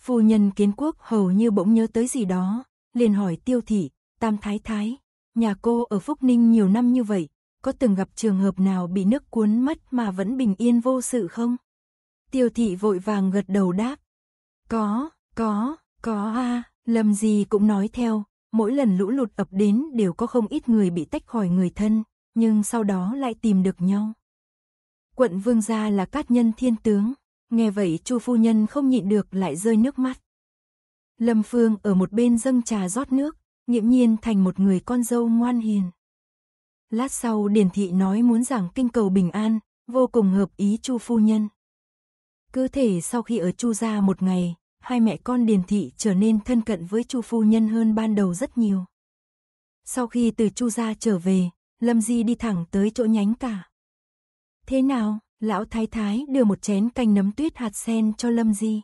Phu nhân kiến quốc hầu như bỗng nhớ tới gì đó, liền hỏi tiêu thị, tam thái thái, nhà cô ở Phúc Ninh nhiều năm như vậy, có từng gặp trường hợp nào bị nước cuốn mất mà vẫn bình yên vô sự không? Tiêu thị vội vàng gật đầu đáp. Có, có, có a à. Lâm gì cũng nói theo, mỗi lần lũ lụt ập đến đều có không ít người bị tách khỏi người thân, nhưng sau đó lại tìm được nhau. Quận Vương gia là cát nhân thiên tướng, nghe vậy Chu phu nhân không nhịn được lại rơi nước mắt. Lâm Phương ở một bên dâng trà rót nước, nghiễm nhiên thành một người con dâu ngoan hiền. Lát sau Điền thị nói muốn giảng kinh cầu bình an, vô cùng hợp ý Chu phu nhân. Cứ thể sau khi ở Chu gia một ngày, hai mẹ con Điền Thị trở nên thân cận với Chu phu nhân hơn ban đầu rất nhiều. Sau khi từ Chu gia trở về, Lâm Di đi thẳng tới chỗ nhánh cả. Thế nào, lão thái thái đưa một chén canh nấm tuyết hạt sen cho Lâm Di.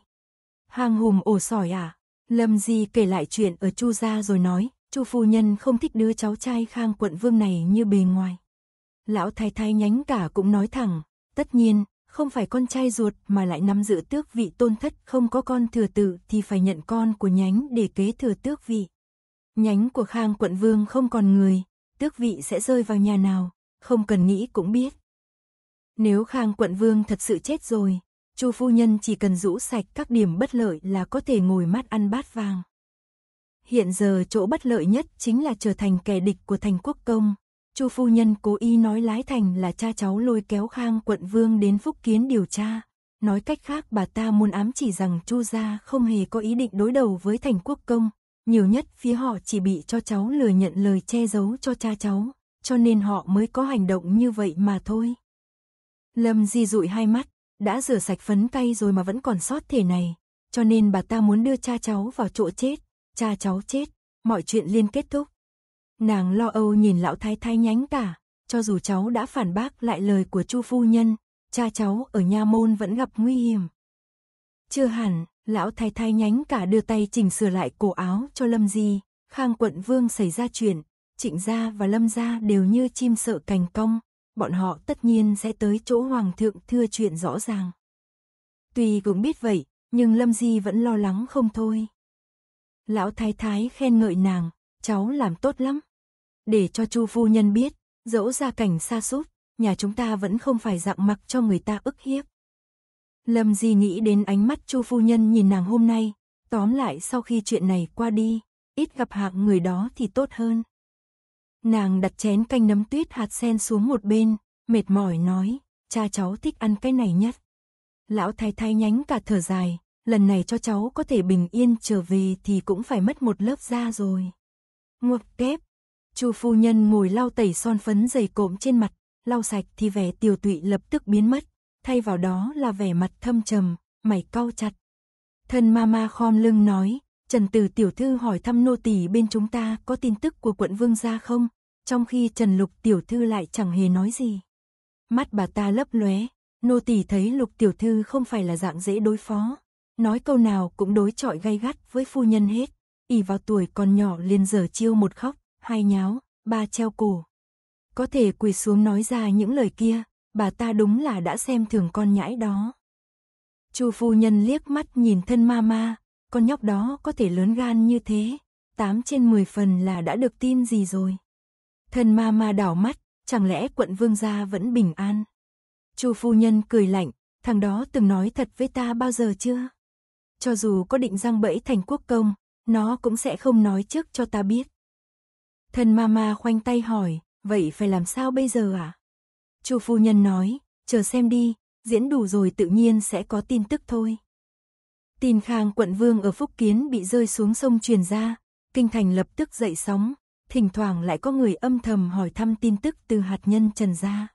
Hàng hùm ổ sỏi à? Lâm Di kể lại chuyện ở Chu gia rồi nói, Chu phu nhân không thích đứa cháu trai Khang quận vương này như bề ngoài. Lão thái thái nhánh cả cũng nói thẳng, tất nhiên, không phải con trai ruột mà lại nắm giữ tước vị tôn thất không có con thừa tự thì phải nhận con của nhánh để kế thừa tước vị. Nhánh của Khang quận vương không còn người, tước vị sẽ rơi vào nhà nào, không cần nghĩ cũng biết. Nếu Khang quận vương thật sự chết rồi, Chu phu nhân chỉ cần rũ sạch các điểm bất lợi là có thể ngồi mát ăn bát vàng. Hiện giờ chỗ bất lợi nhất chính là trở thành kẻ địch của thành quốc công, Chu phu nhân cố ý nói Lái Thành là cha cháu lôi kéo Khang quận vương đến Phúc Kiến điều tra. Nói cách khác bà ta muốn ám chỉ rằng Chu gia không hề có ý định đối đầu với Thành Quốc công, nhiều nhất phía họ chỉ bị cho cháu lừa nhận lời che giấu cho cha cháu, cho nên họ mới có hành động như vậy mà thôi. Lâm Di dụi hai mắt, đã rửa sạch phấn tay rồi mà vẫn còn sót thể này, cho nên bà ta muốn đưa cha cháu vào chỗ chết, cha cháu chết, mọi chuyện liên kết thúc. Nàng lo âu nhìn lão thái thái nhánh cả, cho dù cháu đã phản bác lại lời của chu phu nhân, cha cháu ở nha môn vẫn gặp nguy hiểm. Chưa hẳn, lão thái thái nhánh cả đưa tay chỉnh sửa lại cổ áo cho Lâm Di, Khang quận vương xảy ra chuyện, Trịnh gia và Lâm gia đều như chim sợ cành cong, bọn họ tất nhiên sẽ tới chỗ hoàng thượng thưa chuyện rõ ràng. Tuy cũng biết vậy, nhưng Lâm Di vẫn lo lắng không thôi. Lão thái thái khen ngợi nàng, cháu làm tốt lắm. Để cho Chu phu nhân biết, dẫu ra cảnh xa sút nhà chúng ta vẫn không phải dạng mặc cho người ta ức hiếp. Lâm Di nghĩ đến ánh mắt Chu phu nhân nhìn nàng hôm nay, tóm lại sau khi chuyện này qua đi, ít gặp hạng người đó thì tốt hơn. Nàng đặt chén canh nấm tuyết hạt sen xuống một bên, mệt mỏi nói, cha cháu thích ăn cái này nhất. Lão thái thái nhánh cả thở dài, lần này cho cháu có thể bình yên trở về thì cũng phải mất một lớp da rồi. Ngộp kép. Chu phu nhân ngồi lau tẩy son phấn dày cộm trên mặt, lau sạch thì vẻ tiểu tụy lập tức biến mất, thay vào đó là vẻ mặt thâm trầm, mày cau chặt. Thân mama khom lưng nói, Trần Từ tiểu thư hỏi thăm nô tỳ bên chúng ta có tin tức của quận vương gia không, trong khi Trần Lục tiểu thư lại chẳng hề nói gì. Mắt bà ta lấp lóe, nô tỳ thấy Lục tiểu thư không phải là dạng dễ đối phó, nói câu nào cũng đối chọi gay gắt với phu nhân hết ỉ vào tuổi còn nhỏ liền dở chiêu một khóc, hai nháo, ba treo cổ. Có thể quỳ xuống nói ra những lời kia, bà ta đúng là đã xem thường con nhãi đó. Chu phu nhân liếc mắt nhìn thân ma ma, con nhóc đó có thể lớn gan như thế, 8 trên 10 phần là đã được tin gì rồi. Thân ma ma đảo mắt, chẳng lẽ quận vương gia vẫn bình an. Chu phu nhân cười lạnh, thằng đó từng nói thật với ta bao giờ chưa? Cho dù có định răng bẫy thành quốc công, nó cũng sẽ không nói trước cho ta biết. Thần mama khoanh tay hỏi, vậy phải làm sao bây giờ à? Chu phu nhân nói, chờ xem đi, diễn đủ rồi tự nhiên sẽ có tin tức thôi. Tin Khang quận vương ở Phúc Kiến bị rơi xuống sông truyền ra, kinh thành lập tức dậy sóng, thỉnh thoảng lại có người âm thầm hỏi thăm tin tức từ hạt nhân Trần gia.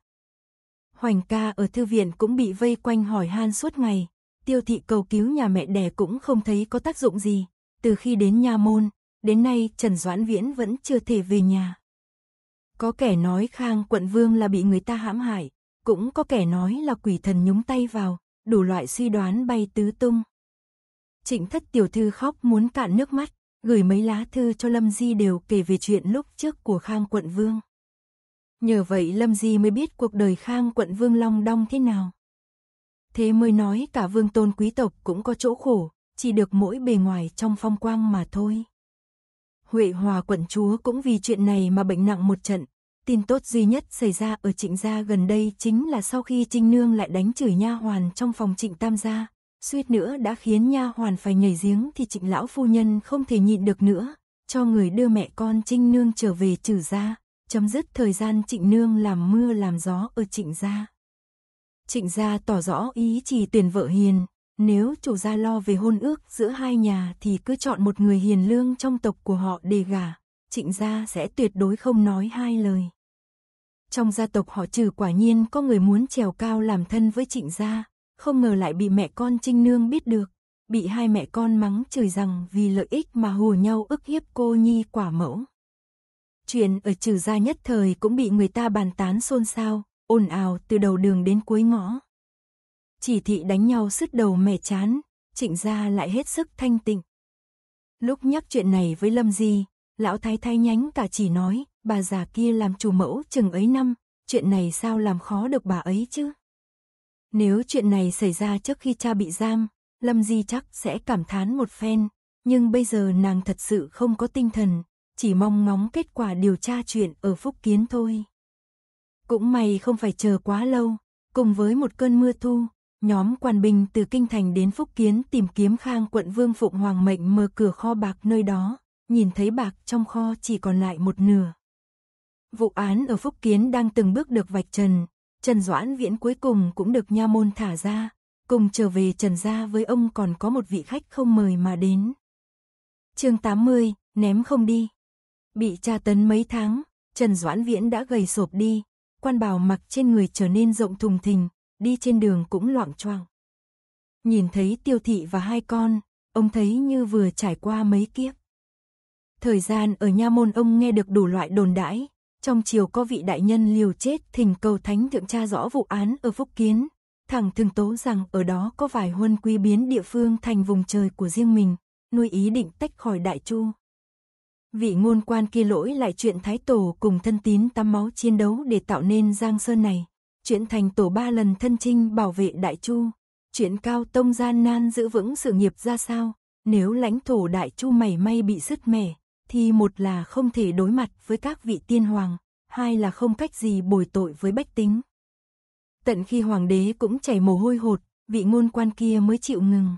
Hoành ca ở thư viện cũng bị vây quanh hỏi han suốt ngày, tiêu thị cầu cứu nhà mẹ đẻ cũng không thấy có tác dụng gì, từ khi đến nha môn, đến nay Trần Doãn Viễn vẫn chưa thể về nhà. Có kẻ nói Khang quận vương là bị người ta hãm hại, cũng có kẻ nói là quỷ thần nhúng tay vào, đủ loại suy đoán bay tứ tung. Trịnh thất tiểu thư khóc muốn cạn nước mắt, gửi mấy lá thư cho Lâm Di đều kể về chuyện lúc trước của Khang quận vương. Nhờ vậy Lâm Di mới biết cuộc đời Khang quận vương long đong thế nào. Thế mới nói cả vương tôn quý tộc cũng có chỗ khổ, chỉ được mỗi bề ngoài trong phong quang mà thôi. Huệ Hòa quận chúa cũng vì chuyện này mà bệnh nặng một trận. Tin tốt duy nhất xảy ra ở Trịnh gia gần đây chính là sau khi Trinh Nương lại đánh chửi nha hoàn trong phòng Trịnh Tam gia, suýt nữa đã khiến nha hoàn phải nhảy giếng thì Trịnh lão phu nhân không thể nhịn được nữa, cho người đưa mẹ con Trinh Nương trở về trừ gia, chấm dứt thời gian Trịnh Nương làm mưa làm gió ở Trịnh gia. Trịnh gia tỏ rõ ý chỉ tuyển vợ hiền, nếu chủ gia lo về hôn ước giữa hai nhà thì cứ chọn một người hiền lương trong tộc của họ để gả, trịnh gia sẽ tuyệt đối không nói hai lời. Trong gia tộc họ trừ quả nhiên có người muốn trèo cao làm thân với trịnh gia, không ngờ lại bị mẹ con Trinh Nương biết được, bị hai mẹ con mắng chửi rằng vì lợi ích mà hùa nhau ức hiếp cô nhi quả mẫu. Chuyện ở trừ gia nhất thời cũng bị người ta bàn tán xôn xao, ồn ào từ đầu đường đến cuối ngõ chỉ thị đánh nhau sứt đầu mẻ chán, trịnh gia lại hết sức thanh tịnh. Lúc nhắc chuyện này với Lâm Di, lão thái thái nhánh cả chỉ nói, bà già kia làm chủ mẫu chừng ấy năm, chuyện này sao làm khó được bà ấy chứ? Nếu chuyện này xảy ra trước khi cha bị giam, Lâm Di chắc sẽ cảm thán một phen, nhưng bây giờ nàng thật sự không có tinh thần, chỉ mong ngóng kết quả điều tra chuyện ở Phúc Kiến thôi. Cũng may không phải chờ quá lâu, cùng với một cơn mưa thu, nhóm quan binh từ Kinh Thành đến Phúc Kiến tìm kiếm Khang quận Vương Phụng Hoàng Mệnh mở cửa kho bạc nơi đó, nhìn thấy bạc trong kho chỉ còn lại một nửa. Vụ án ở Phúc Kiến đang từng bước được vạch trần, Trần Doãn Viễn cuối cùng cũng được nha môn thả ra, cùng trở về Trần Gia với ông còn có một vị khách không mời mà đến. chương 80, ném không đi. Bị tra tấn mấy tháng, Trần Doãn Viễn đã gầy sộp đi, quan bào mặc trên người trở nên rộng thùng thình, đi trên đường cũng loạn choạng. Nhìn thấy tiêu thị và hai con, ông thấy như vừa trải qua mấy kiếp. Thời gian ở nha môn ông nghe được đủ loại đồn đãi, trong chiều có vị đại nhân liều chết thỉnh cầu thánh thượng tra rõ vụ án ở Phúc Kiến, thẳng thường tố rằng ở đó có vài huân quý biến địa phương thành vùng trời của riêng mình, nuôi ý định tách khỏi đại chu. Vị ngôn quan kia lỗi lại chuyện thái tổ cùng thân tín tắm máu chiến đấu để tạo nên giang sơn này. Chuyện thành tổ ba lần thân chinh bảo vệ Đại Chu. Chuyện cao tông gian nan giữ vững sự nghiệp ra sao. Nếu lãnh thổ Đại Chu mảy may bị sứt mẻ, thì một là không thể đối mặt với các vị tiên hoàng, hai là không cách gì bồi tội với bách tính. Tận khi hoàng đế cũng chảy mồ hôi hột, vị ngôn quan kia mới chịu ngừng.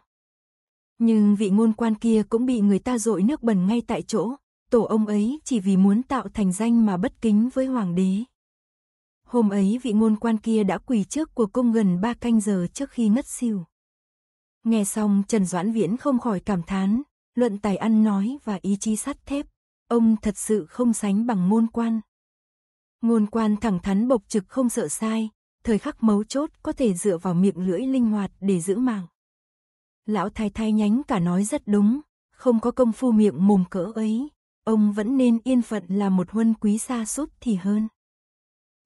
Nhưng vị ngôn quan kia cũng bị người ta dội nước bẩn ngay tại chỗ, tổ ông ấy chỉ vì muốn tạo thành danh mà bất kính với hoàng đế. Hôm ấy vị ngôn quan kia đã quỳ trước của cung gần ba canh giờ trước khi ngất xỉu. Nghe xong Trần Doãn Viễn không khỏi cảm thán, luận tài ăn nói và ý chí sắt thép, ông thật sự không sánh bằng ngôn quan. Ngôn quan thẳng thắn bộc trực không sợ sai, thời khắc mấu chốt có thể dựa vào miệng lưỡi linh hoạt để giữ mạng. Lão thái thái nhánh cả nói rất đúng, không có công phu miệng mồm cỡ ấy, ông vẫn nên yên phận là một huân quý xa sút thì hơn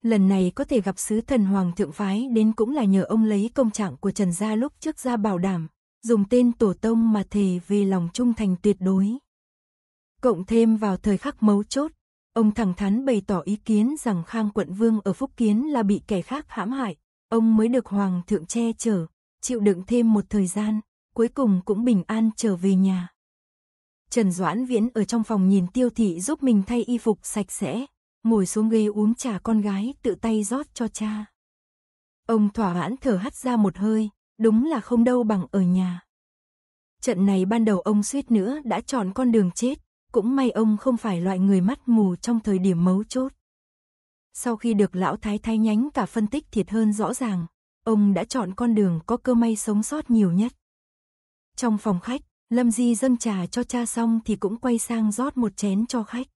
lần này có thể gặp sứ thần Hoàng thượng phái đến cũng là nhờ ông lấy công trạng của Trần Gia lúc trước ra bảo đảm, dùng tên tổ tông mà thề vì lòng trung thành tuyệt đối. Cộng thêm vào thời khắc mấu chốt, ông thẳng thắn bày tỏ ý kiến rằng Khang quận vương ở Phúc Kiến là bị kẻ khác hãm hại, ông mới được Hoàng thượng che chở, chịu đựng thêm một thời gian, cuối cùng cũng bình an trở về nhà. Trần Doãn Viễn ở trong phòng nhìn tiêu thị giúp mình thay y phục sạch sẽ, ngồi xuống ghế uống trà con gái tự tay rót cho cha. Ông thỏa mãn thở hắt ra một hơi, đúng là không đâu bằng ở nhà. Trận này ban đầu ông suýt nữa đã chọn con đường chết, cũng may ông không phải loại người mắt mù trong thời điểm mấu chốt. Sau khi được lão thái thái nhánh cả phân tích thiệt hơn rõ ràng, ông đã chọn con đường có cơ may sống sót nhiều nhất. Trong phòng khách, Lâm Di dâng trà cho cha xong thì cũng quay sang rót một chén cho khách.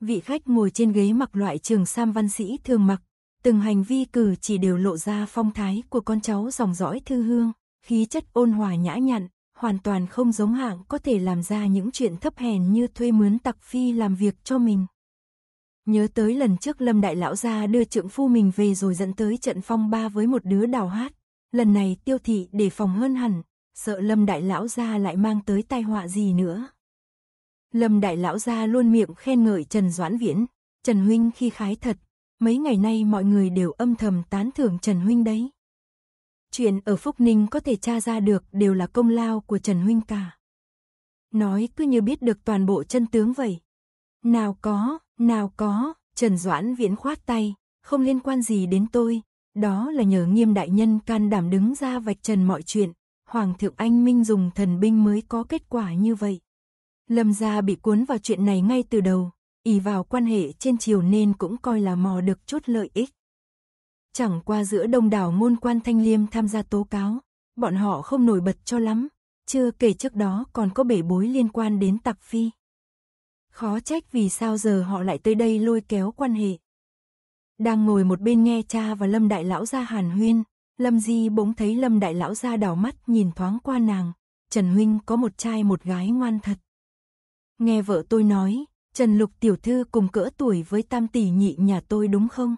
Vị khách ngồi trên ghế mặc loại trường sam văn sĩ thường mặc, từng hành vi cử chỉ đều lộ ra phong thái của con cháu dòng dõi thư hương, khí chất ôn hòa nhã nhặn, hoàn toàn không giống hạng có thể làm ra những chuyện thấp hèn như thuê mướn tặc phi làm việc cho mình. Nhớ tới lần trước Lâm Đại Lão gia đưa trượng phu mình về rồi dẫn tới trận phong ba với một đứa đào hát, lần này tiêu thị để phòng hơn hẳn, sợ Lâm Đại Lão gia lại mang tới tai họa gì nữa. Lâm đại lão gia luôn miệng khen ngợi Trần Doãn Viễn, Trần Huynh khi khái thật, mấy ngày nay mọi người đều âm thầm tán thưởng Trần Huynh đấy. Chuyện ở Phúc Ninh có thể tra ra được đều là công lao của Trần Huynh cả. Nói cứ như biết được toàn bộ chân tướng vậy. Nào có, nào có, Trần Doãn Viễn khoát tay, không liên quan gì đến tôi, đó là nhờ nghiêm đại nhân can đảm đứng ra vạch trần mọi chuyện, Hoàng thượng Anh Minh dùng thần binh mới có kết quả như vậy. Lâm gia bị cuốn vào chuyện này ngay từ đầu, y vào quan hệ trên triều nên cũng coi là mò được chút lợi ích. Chẳng qua giữa đông đảo môn quan thanh liêm tham gia tố cáo, bọn họ không nổi bật cho lắm, chưa kể trước đó còn có bể bối liên quan đến tặc phi. Khó trách vì sao giờ họ lại tới đây lôi kéo quan hệ. Đang ngồi một bên nghe cha và Lâm Đại Lão ra hàn huyên, Lâm Di bỗng thấy Lâm Đại Lão ra đảo mắt nhìn thoáng qua nàng, Trần Huynh có một trai một gái ngoan thật. Nghe vợ tôi nói, Trần Lục tiểu thư cùng cỡ tuổi với tam tỷ nhị nhà tôi đúng không?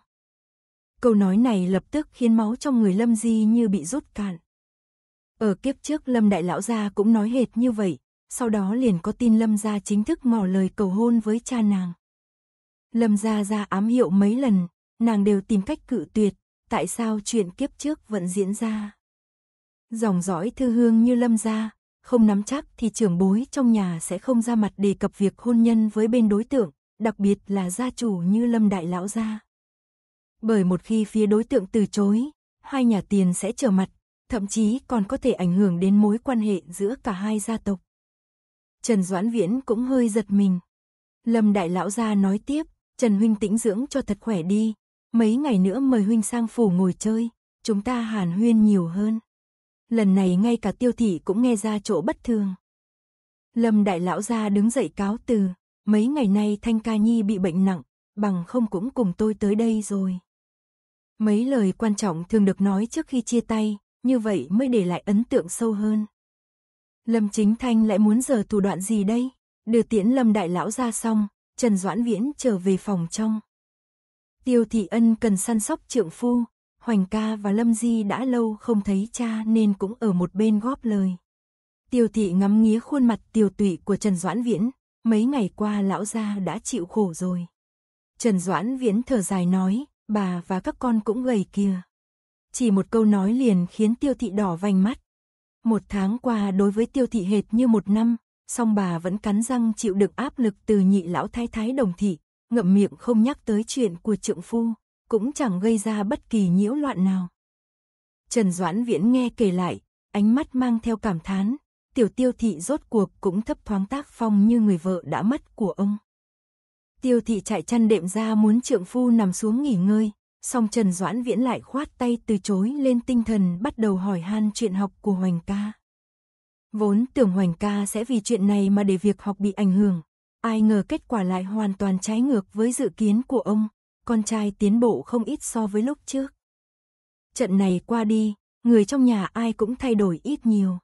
Câu nói này lập tức khiến máu trong người Lâm Di như bị rút cạn. Ở kiếp trước Lâm Đại Lão Gia cũng nói hệt như vậy, sau đó liền có tin Lâm Gia chính thức ngỏ lời cầu hôn với cha nàng. Lâm Gia ra ám hiệu mấy lần, nàng đều tìm cách cự tuyệt, tại sao chuyện kiếp trước vẫn diễn ra. Dòng dõi thư hương như Lâm Gia, không nắm chắc thì trưởng bối trong nhà sẽ không ra mặt đề cập việc hôn nhân với bên đối tượng, đặc biệt là gia chủ như Lâm Đại Lão Gia. Bởi một khi phía đối tượng từ chối, hai nhà tiền sẽ trở mặt, thậm chí còn có thể ảnh hưởng đến mối quan hệ giữa cả hai gia tộc. Trần Doãn Viễn cũng hơi giật mình. Lâm Đại Lão Gia nói tiếp, Trần Huynh tĩnh dưỡng cho thật khỏe đi, mấy ngày nữa mời Huynh sang phủ ngồi chơi, chúng ta hàn huyên nhiều hơn lần này ngay cả tiêu thị cũng nghe ra chỗ bất thường. Lâm đại lão gia đứng dậy cáo từ, mấy ngày nay Thanh Ca Nhi bị bệnh nặng, bằng không cũng cùng tôi tới đây rồi. Mấy lời quan trọng thường được nói trước khi chia tay, như vậy mới để lại ấn tượng sâu hơn. Lâm Chính Thanh lại muốn giờ thủ đoạn gì đây? Đưa tiễn Lâm Đại Lão ra xong, Trần Doãn Viễn trở về phòng trong. Tiêu Thị Ân cần săn sóc trượng phu, Hoành ca và Lâm Di đã lâu không thấy cha nên cũng ở một bên góp lời. Tiêu thị ngắm nghía khuôn mặt tiêu tụy của Trần Doãn Viễn, mấy ngày qua lão gia đã chịu khổ rồi. Trần Doãn Viễn thở dài nói, bà và các con cũng gầy kìa. Chỉ một câu nói liền khiến tiêu thị đỏ vành mắt. Một tháng qua đối với tiêu thị hệt như một năm, song bà vẫn cắn răng chịu được áp lực từ nhị lão thái thái đồng thị, ngậm miệng không nhắc tới chuyện của trượng phu cũng chẳng gây ra bất kỳ nhiễu loạn nào. Trần Doãn Viễn nghe kể lại, ánh mắt mang theo cảm thán, tiểu tiêu thị rốt cuộc cũng thấp thoáng tác phong như người vợ đã mất của ông. Tiêu thị chạy chăn đệm ra muốn trượng phu nằm xuống nghỉ ngơi, song Trần Doãn Viễn lại khoát tay từ chối lên tinh thần bắt đầu hỏi han chuyện học của Hoành ca. Vốn tưởng Hoành ca sẽ vì chuyện này mà để việc học bị ảnh hưởng, ai ngờ kết quả lại hoàn toàn trái ngược với dự kiến của ông, con trai tiến bộ không ít so với lúc trước. Trận này qua đi, người trong nhà ai cũng thay đổi ít nhiều.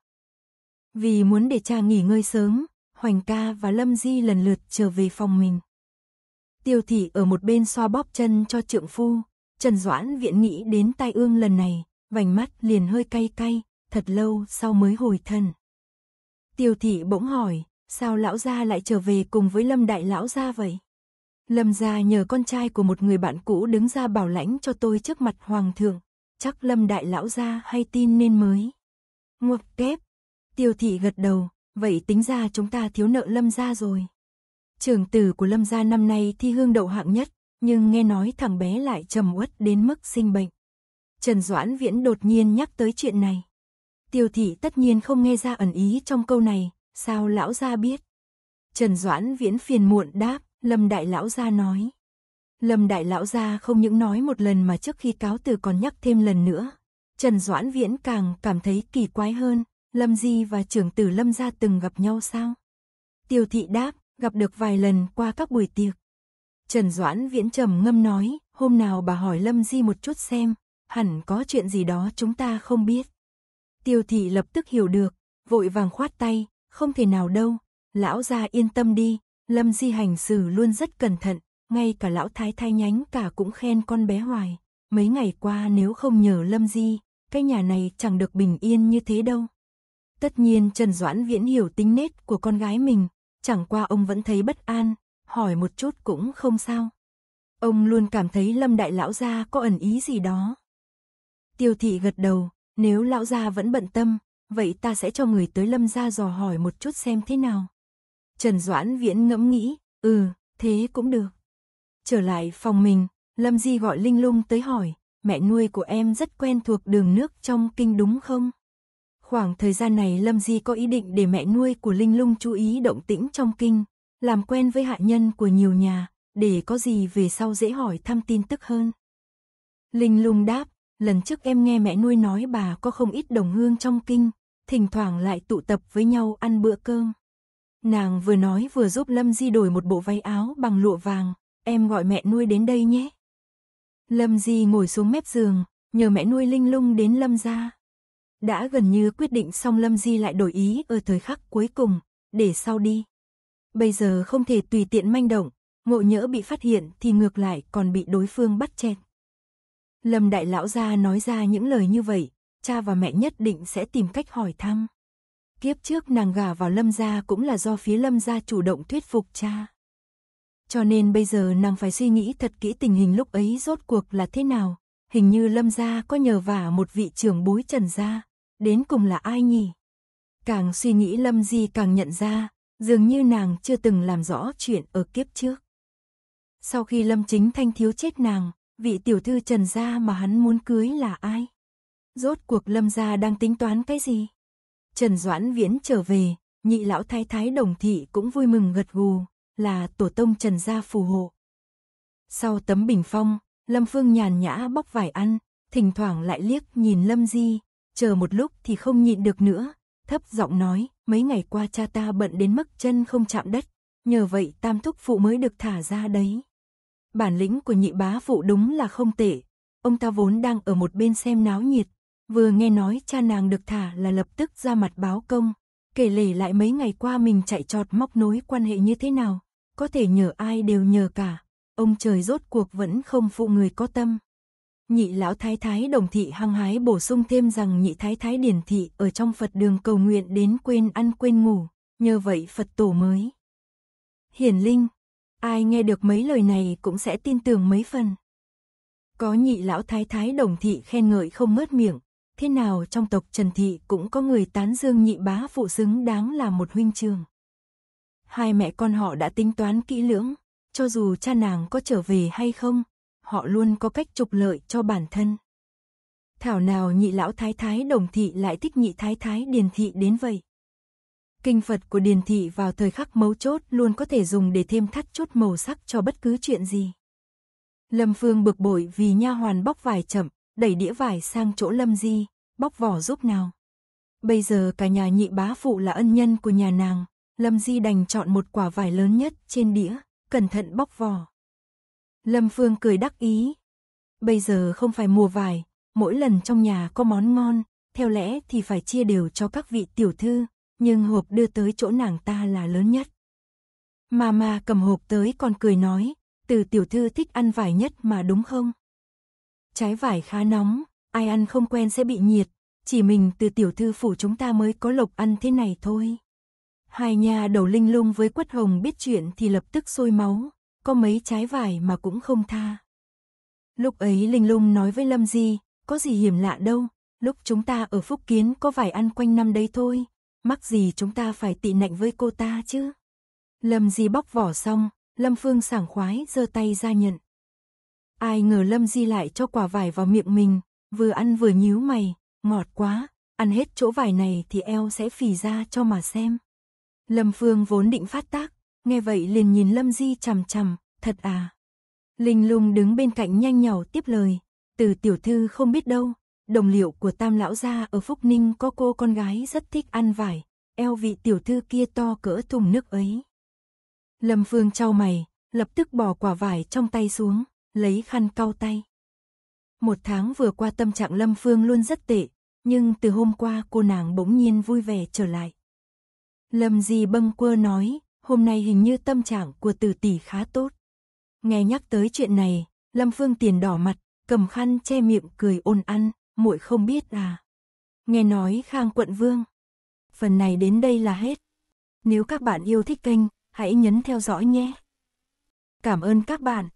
Vì muốn để cha nghỉ ngơi sớm, Hoành ca và Lâm Di lần lượt trở về phòng mình. Tiêu thị ở một bên xoa bóp chân cho trượng phu, Trần Doãn viện nghĩ đến tai ương lần này, vành mắt liền hơi cay cay, thật lâu sau mới hồi thân. Tiêu thị bỗng hỏi, sao lão gia lại trở về cùng với Lâm đại lão gia vậy? Lâm gia nhờ con trai của một người bạn cũ đứng ra bảo lãnh cho tôi trước mặt hoàng thượng. Chắc Lâm đại lão gia hay tin nên mới. Ngọc kép. Tiêu thị gật đầu, vậy tính ra chúng ta thiếu nợ Lâm gia rồi. Trưởng tử của Lâm gia năm nay thi hương đậu hạng nhất, nhưng nghe nói thằng bé lại trầm uất đến mức sinh bệnh. Trần Doãn Viễn đột nhiên nhắc tới chuyện này. Tiêu thị tất nhiên không nghe ra ẩn ý trong câu này, sao lão gia biết? Trần Doãn Viễn phiền muộn đáp, Lâm Đại Lão Gia nói. Lâm Đại Lão Gia không những nói một lần mà trước khi cáo từ còn nhắc thêm lần nữa. Trần Doãn Viễn càng cảm thấy kỳ quái hơn, Lâm Di và trưởng tử Lâm Gia từng gặp nhau sao? Tiêu thị đáp, gặp được vài lần qua các buổi tiệc. Trần Doãn Viễn trầm ngâm nói, hôm nào bà hỏi Lâm Di một chút xem, hẳn có chuyện gì đó chúng ta không biết. Tiêu thị lập tức hiểu được, vội vàng khoát tay, không thể nào đâu, lão gia yên tâm đi, Lâm Di hành xử luôn rất cẩn thận, ngay cả lão thái thái nhánh cả cũng khen con bé hoài. Mấy ngày qua nếu không nhờ Lâm Di, cái nhà này chẳng được bình yên như thế đâu. Tất nhiên Trần Doãn Viễn hiểu tính nết của con gái mình, chẳng qua ông vẫn thấy bất an, hỏi một chút cũng không sao. Ông luôn cảm thấy Lâm Đại Lão Gia có ẩn ý gì đó. Tiêu thị gật đầu, nếu Lão Gia vẫn bận tâm, vậy ta sẽ cho người tới Lâm Gia dò hỏi một chút xem thế nào. Trần Doãn Viễn ngẫm nghĩ, ừ, thế cũng được. Trở lại phòng mình, Lâm Di gọi Linh Lung tới hỏi, mẹ nuôi của em rất quen thuộc đường nước trong kinh đúng không? Khoảng thời gian này Lâm Di có ý định để mẹ nuôi của Linh Lung chú ý động tĩnh trong kinh, làm quen với hạ nhân của nhiều nhà, để có gì về sau dễ hỏi thăm tin tức hơn. Linh Lung đáp, lần trước em nghe mẹ nuôi nói bà có không ít đồng hương trong kinh, thỉnh thoảng lại tụ tập với nhau ăn bữa cơm. Nàng vừa nói vừa giúp Lâm Di đổi một bộ váy áo bằng lụa vàng, em gọi mẹ nuôi đến đây nhé. Lâm Di ngồi xuống mép giường, nhờ mẹ nuôi Linh Lung đến Lâm gia. Đã gần như quyết định xong Lâm Di lại đổi ý ở thời khắc cuối cùng, để sau đi. Bây giờ không thể tùy tiện manh động, ngộ nhỡ bị phát hiện thì ngược lại còn bị đối phương bắt chẹt. Lâm đại lão gia nói ra những lời như vậy, cha và mẹ nhất định sẽ tìm cách hỏi thăm. Kiếp trước nàng gả vào lâm gia cũng là do phía lâm gia chủ động thuyết phục cha. Cho nên bây giờ nàng phải suy nghĩ thật kỹ tình hình lúc ấy rốt cuộc là thế nào. Hình như lâm gia có nhờ vả một vị trưởng bối trần gia. Đến cùng là ai nhỉ? Càng suy nghĩ lâm di càng nhận ra, dường như nàng chưa từng làm rõ chuyện ở kiếp trước. Sau khi lâm chính thanh thiếu chết nàng, vị tiểu thư trần gia mà hắn muốn cưới là ai? Rốt cuộc lâm gia đang tính toán cái gì? Trần Doãn Viễn trở về, nhị lão thái thái đồng thị cũng vui mừng gật gù, là tổ tông Trần gia phù hộ. Sau tấm bình phong, Lâm Phương nhàn nhã bóc vải ăn, thỉnh thoảng lại liếc nhìn Lâm Di, chờ một lúc thì không nhịn được nữa, thấp giọng nói, mấy ngày qua cha ta bận đến mức chân không chạm đất, nhờ vậy tam thúc phụ mới được thả ra đấy. Bản lĩnh của nhị bá phụ đúng là không tệ, ông ta vốn đang ở một bên xem náo nhiệt, Vừa nghe nói cha nàng được thả là lập tức ra mặt báo công, kể lể lại mấy ngày qua mình chạy trọt móc nối quan hệ như thế nào, có thể nhờ ai đều nhờ cả, ông trời rốt cuộc vẫn không phụ người có tâm. Nhị lão thái thái đồng thị hăng hái bổ sung thêm rằng nhị thái thái điển thị ở trong Phật đường cầu nguyện đến quên ăn quên ngủ, nhờ vậy Phật tổ mới. Hiển linh, ai nghe được mấy lời này cũng sẽ tin tưởng mấy phần. Có nhị lão thái thái đồng thị khen ngợi không mớt miệng, thế nào trong tộc Trần Thị cũng có người tán dương nhị bá phụ xứng đáng là một huynh trường. Hai mẹ con họ đã tính toán kỹ lưỡng, cho dù cha nàng có trở về hay không, họ luôn có cách trục lợi cho bản thân. Thảo nào nhị lão thái thái đồng thị lại thích nhị thái thái điền thị đến vậy. Kinh Phật của điền thị vào thời khắc mấu chốt luôn có thể dùng để thêm thắt chốt màu sắc cho bất cứ chuyện gì. Lâm Phương bực bội vì nha hoàn bóc vải chậm, đẩy đĩa vải sang chỗ Lâm Di, bóc vỏ giúp nào. Bây giờ cả nhà nhị bá phụ là ân nhân của nhà nàng, Lâm Di đành chọn một quả vải lớn nhất trên đĩa, cẩn thận bóc vỏ. Lâm Phương cười đắc ý. Bây giờ không phải mùa vải, mỗi lần trong nhà có món ngon, theo lẽ thì phải chia đều cho các vị tiểu thư, nhưng hộp đưa tới chỗ nàng ta là lớn nhất. Mama cầm hộp tới còn cười nói, từ tiểu thư thích ăn vải nhất mà đúng không? Trái vải khá nóng, ai ăn không quen sẽ bị nhiệt, chỉ mình từ tiểu thư phủ chúng ta mới có lộc ăn thế này thôi. Hai nhà đầu linh lung với quất hồng biết chuyện thì lập tức sôi máu, có mấy trái vải mà cũng không tha. Lúc ấy linh lung nói với Lâm Di, có gì hiểm lạ đâu, lúc chúng ta ở Phúc Kiến có vải ăn quanh năm đấy thôi, mắc gì chúng ta phải tị nạnh với cô ta chứ. Lâm Di bóc vỏ xong, Lâm Phương sảng khoái giơ tay ra nhận. Ai ngờ Lâm Di lại cho quả vải vào miệng mình, vừa ăn vừa nhíu mày, ngọt quá, ăn hết chỗ vải này thì eo sẽ phì ra cho mà xem. Lâm Phương vốn định phát tác, nghe vậy liền nhìn Lâm Di chằm chằm, thật à. Linh lung đứng bên cạnh nhanh nhỏ tiếp lời, từ tiểu thư không biết đâu, đồng liệu của tam lão gia ở Phúc Ninh có cô con gái rất thích ăn vải, eo vị tiểu thư kia to cỡ thùng nước ấy. Lâm Phương trao mày, lập tức bỏ quả vải trong tay xuống, lấy khăn cau tay. Một tháng vừa qua tâm trạng Lâm Phương luôn rất tệ, nhưng từ hôm qua cô nàng bỗng nhiên vui vẻ trở lại. Lâm Di bâng quơ nói, hôm nay hình như tâm trạng của tử tỷ khá tốt. Nghe nhắc tới chuyện này, Lâm Phương tiền đỏ mặt, cầm khăn che miệng cười ôn ăn, muội không biết à. Nghe nói Khang Quận Vương. Phần này đến đây là hết. Nếu các bạn yêu thích kênh, hãy nhấn theo dõi nhé. Cảm ơn các bạn.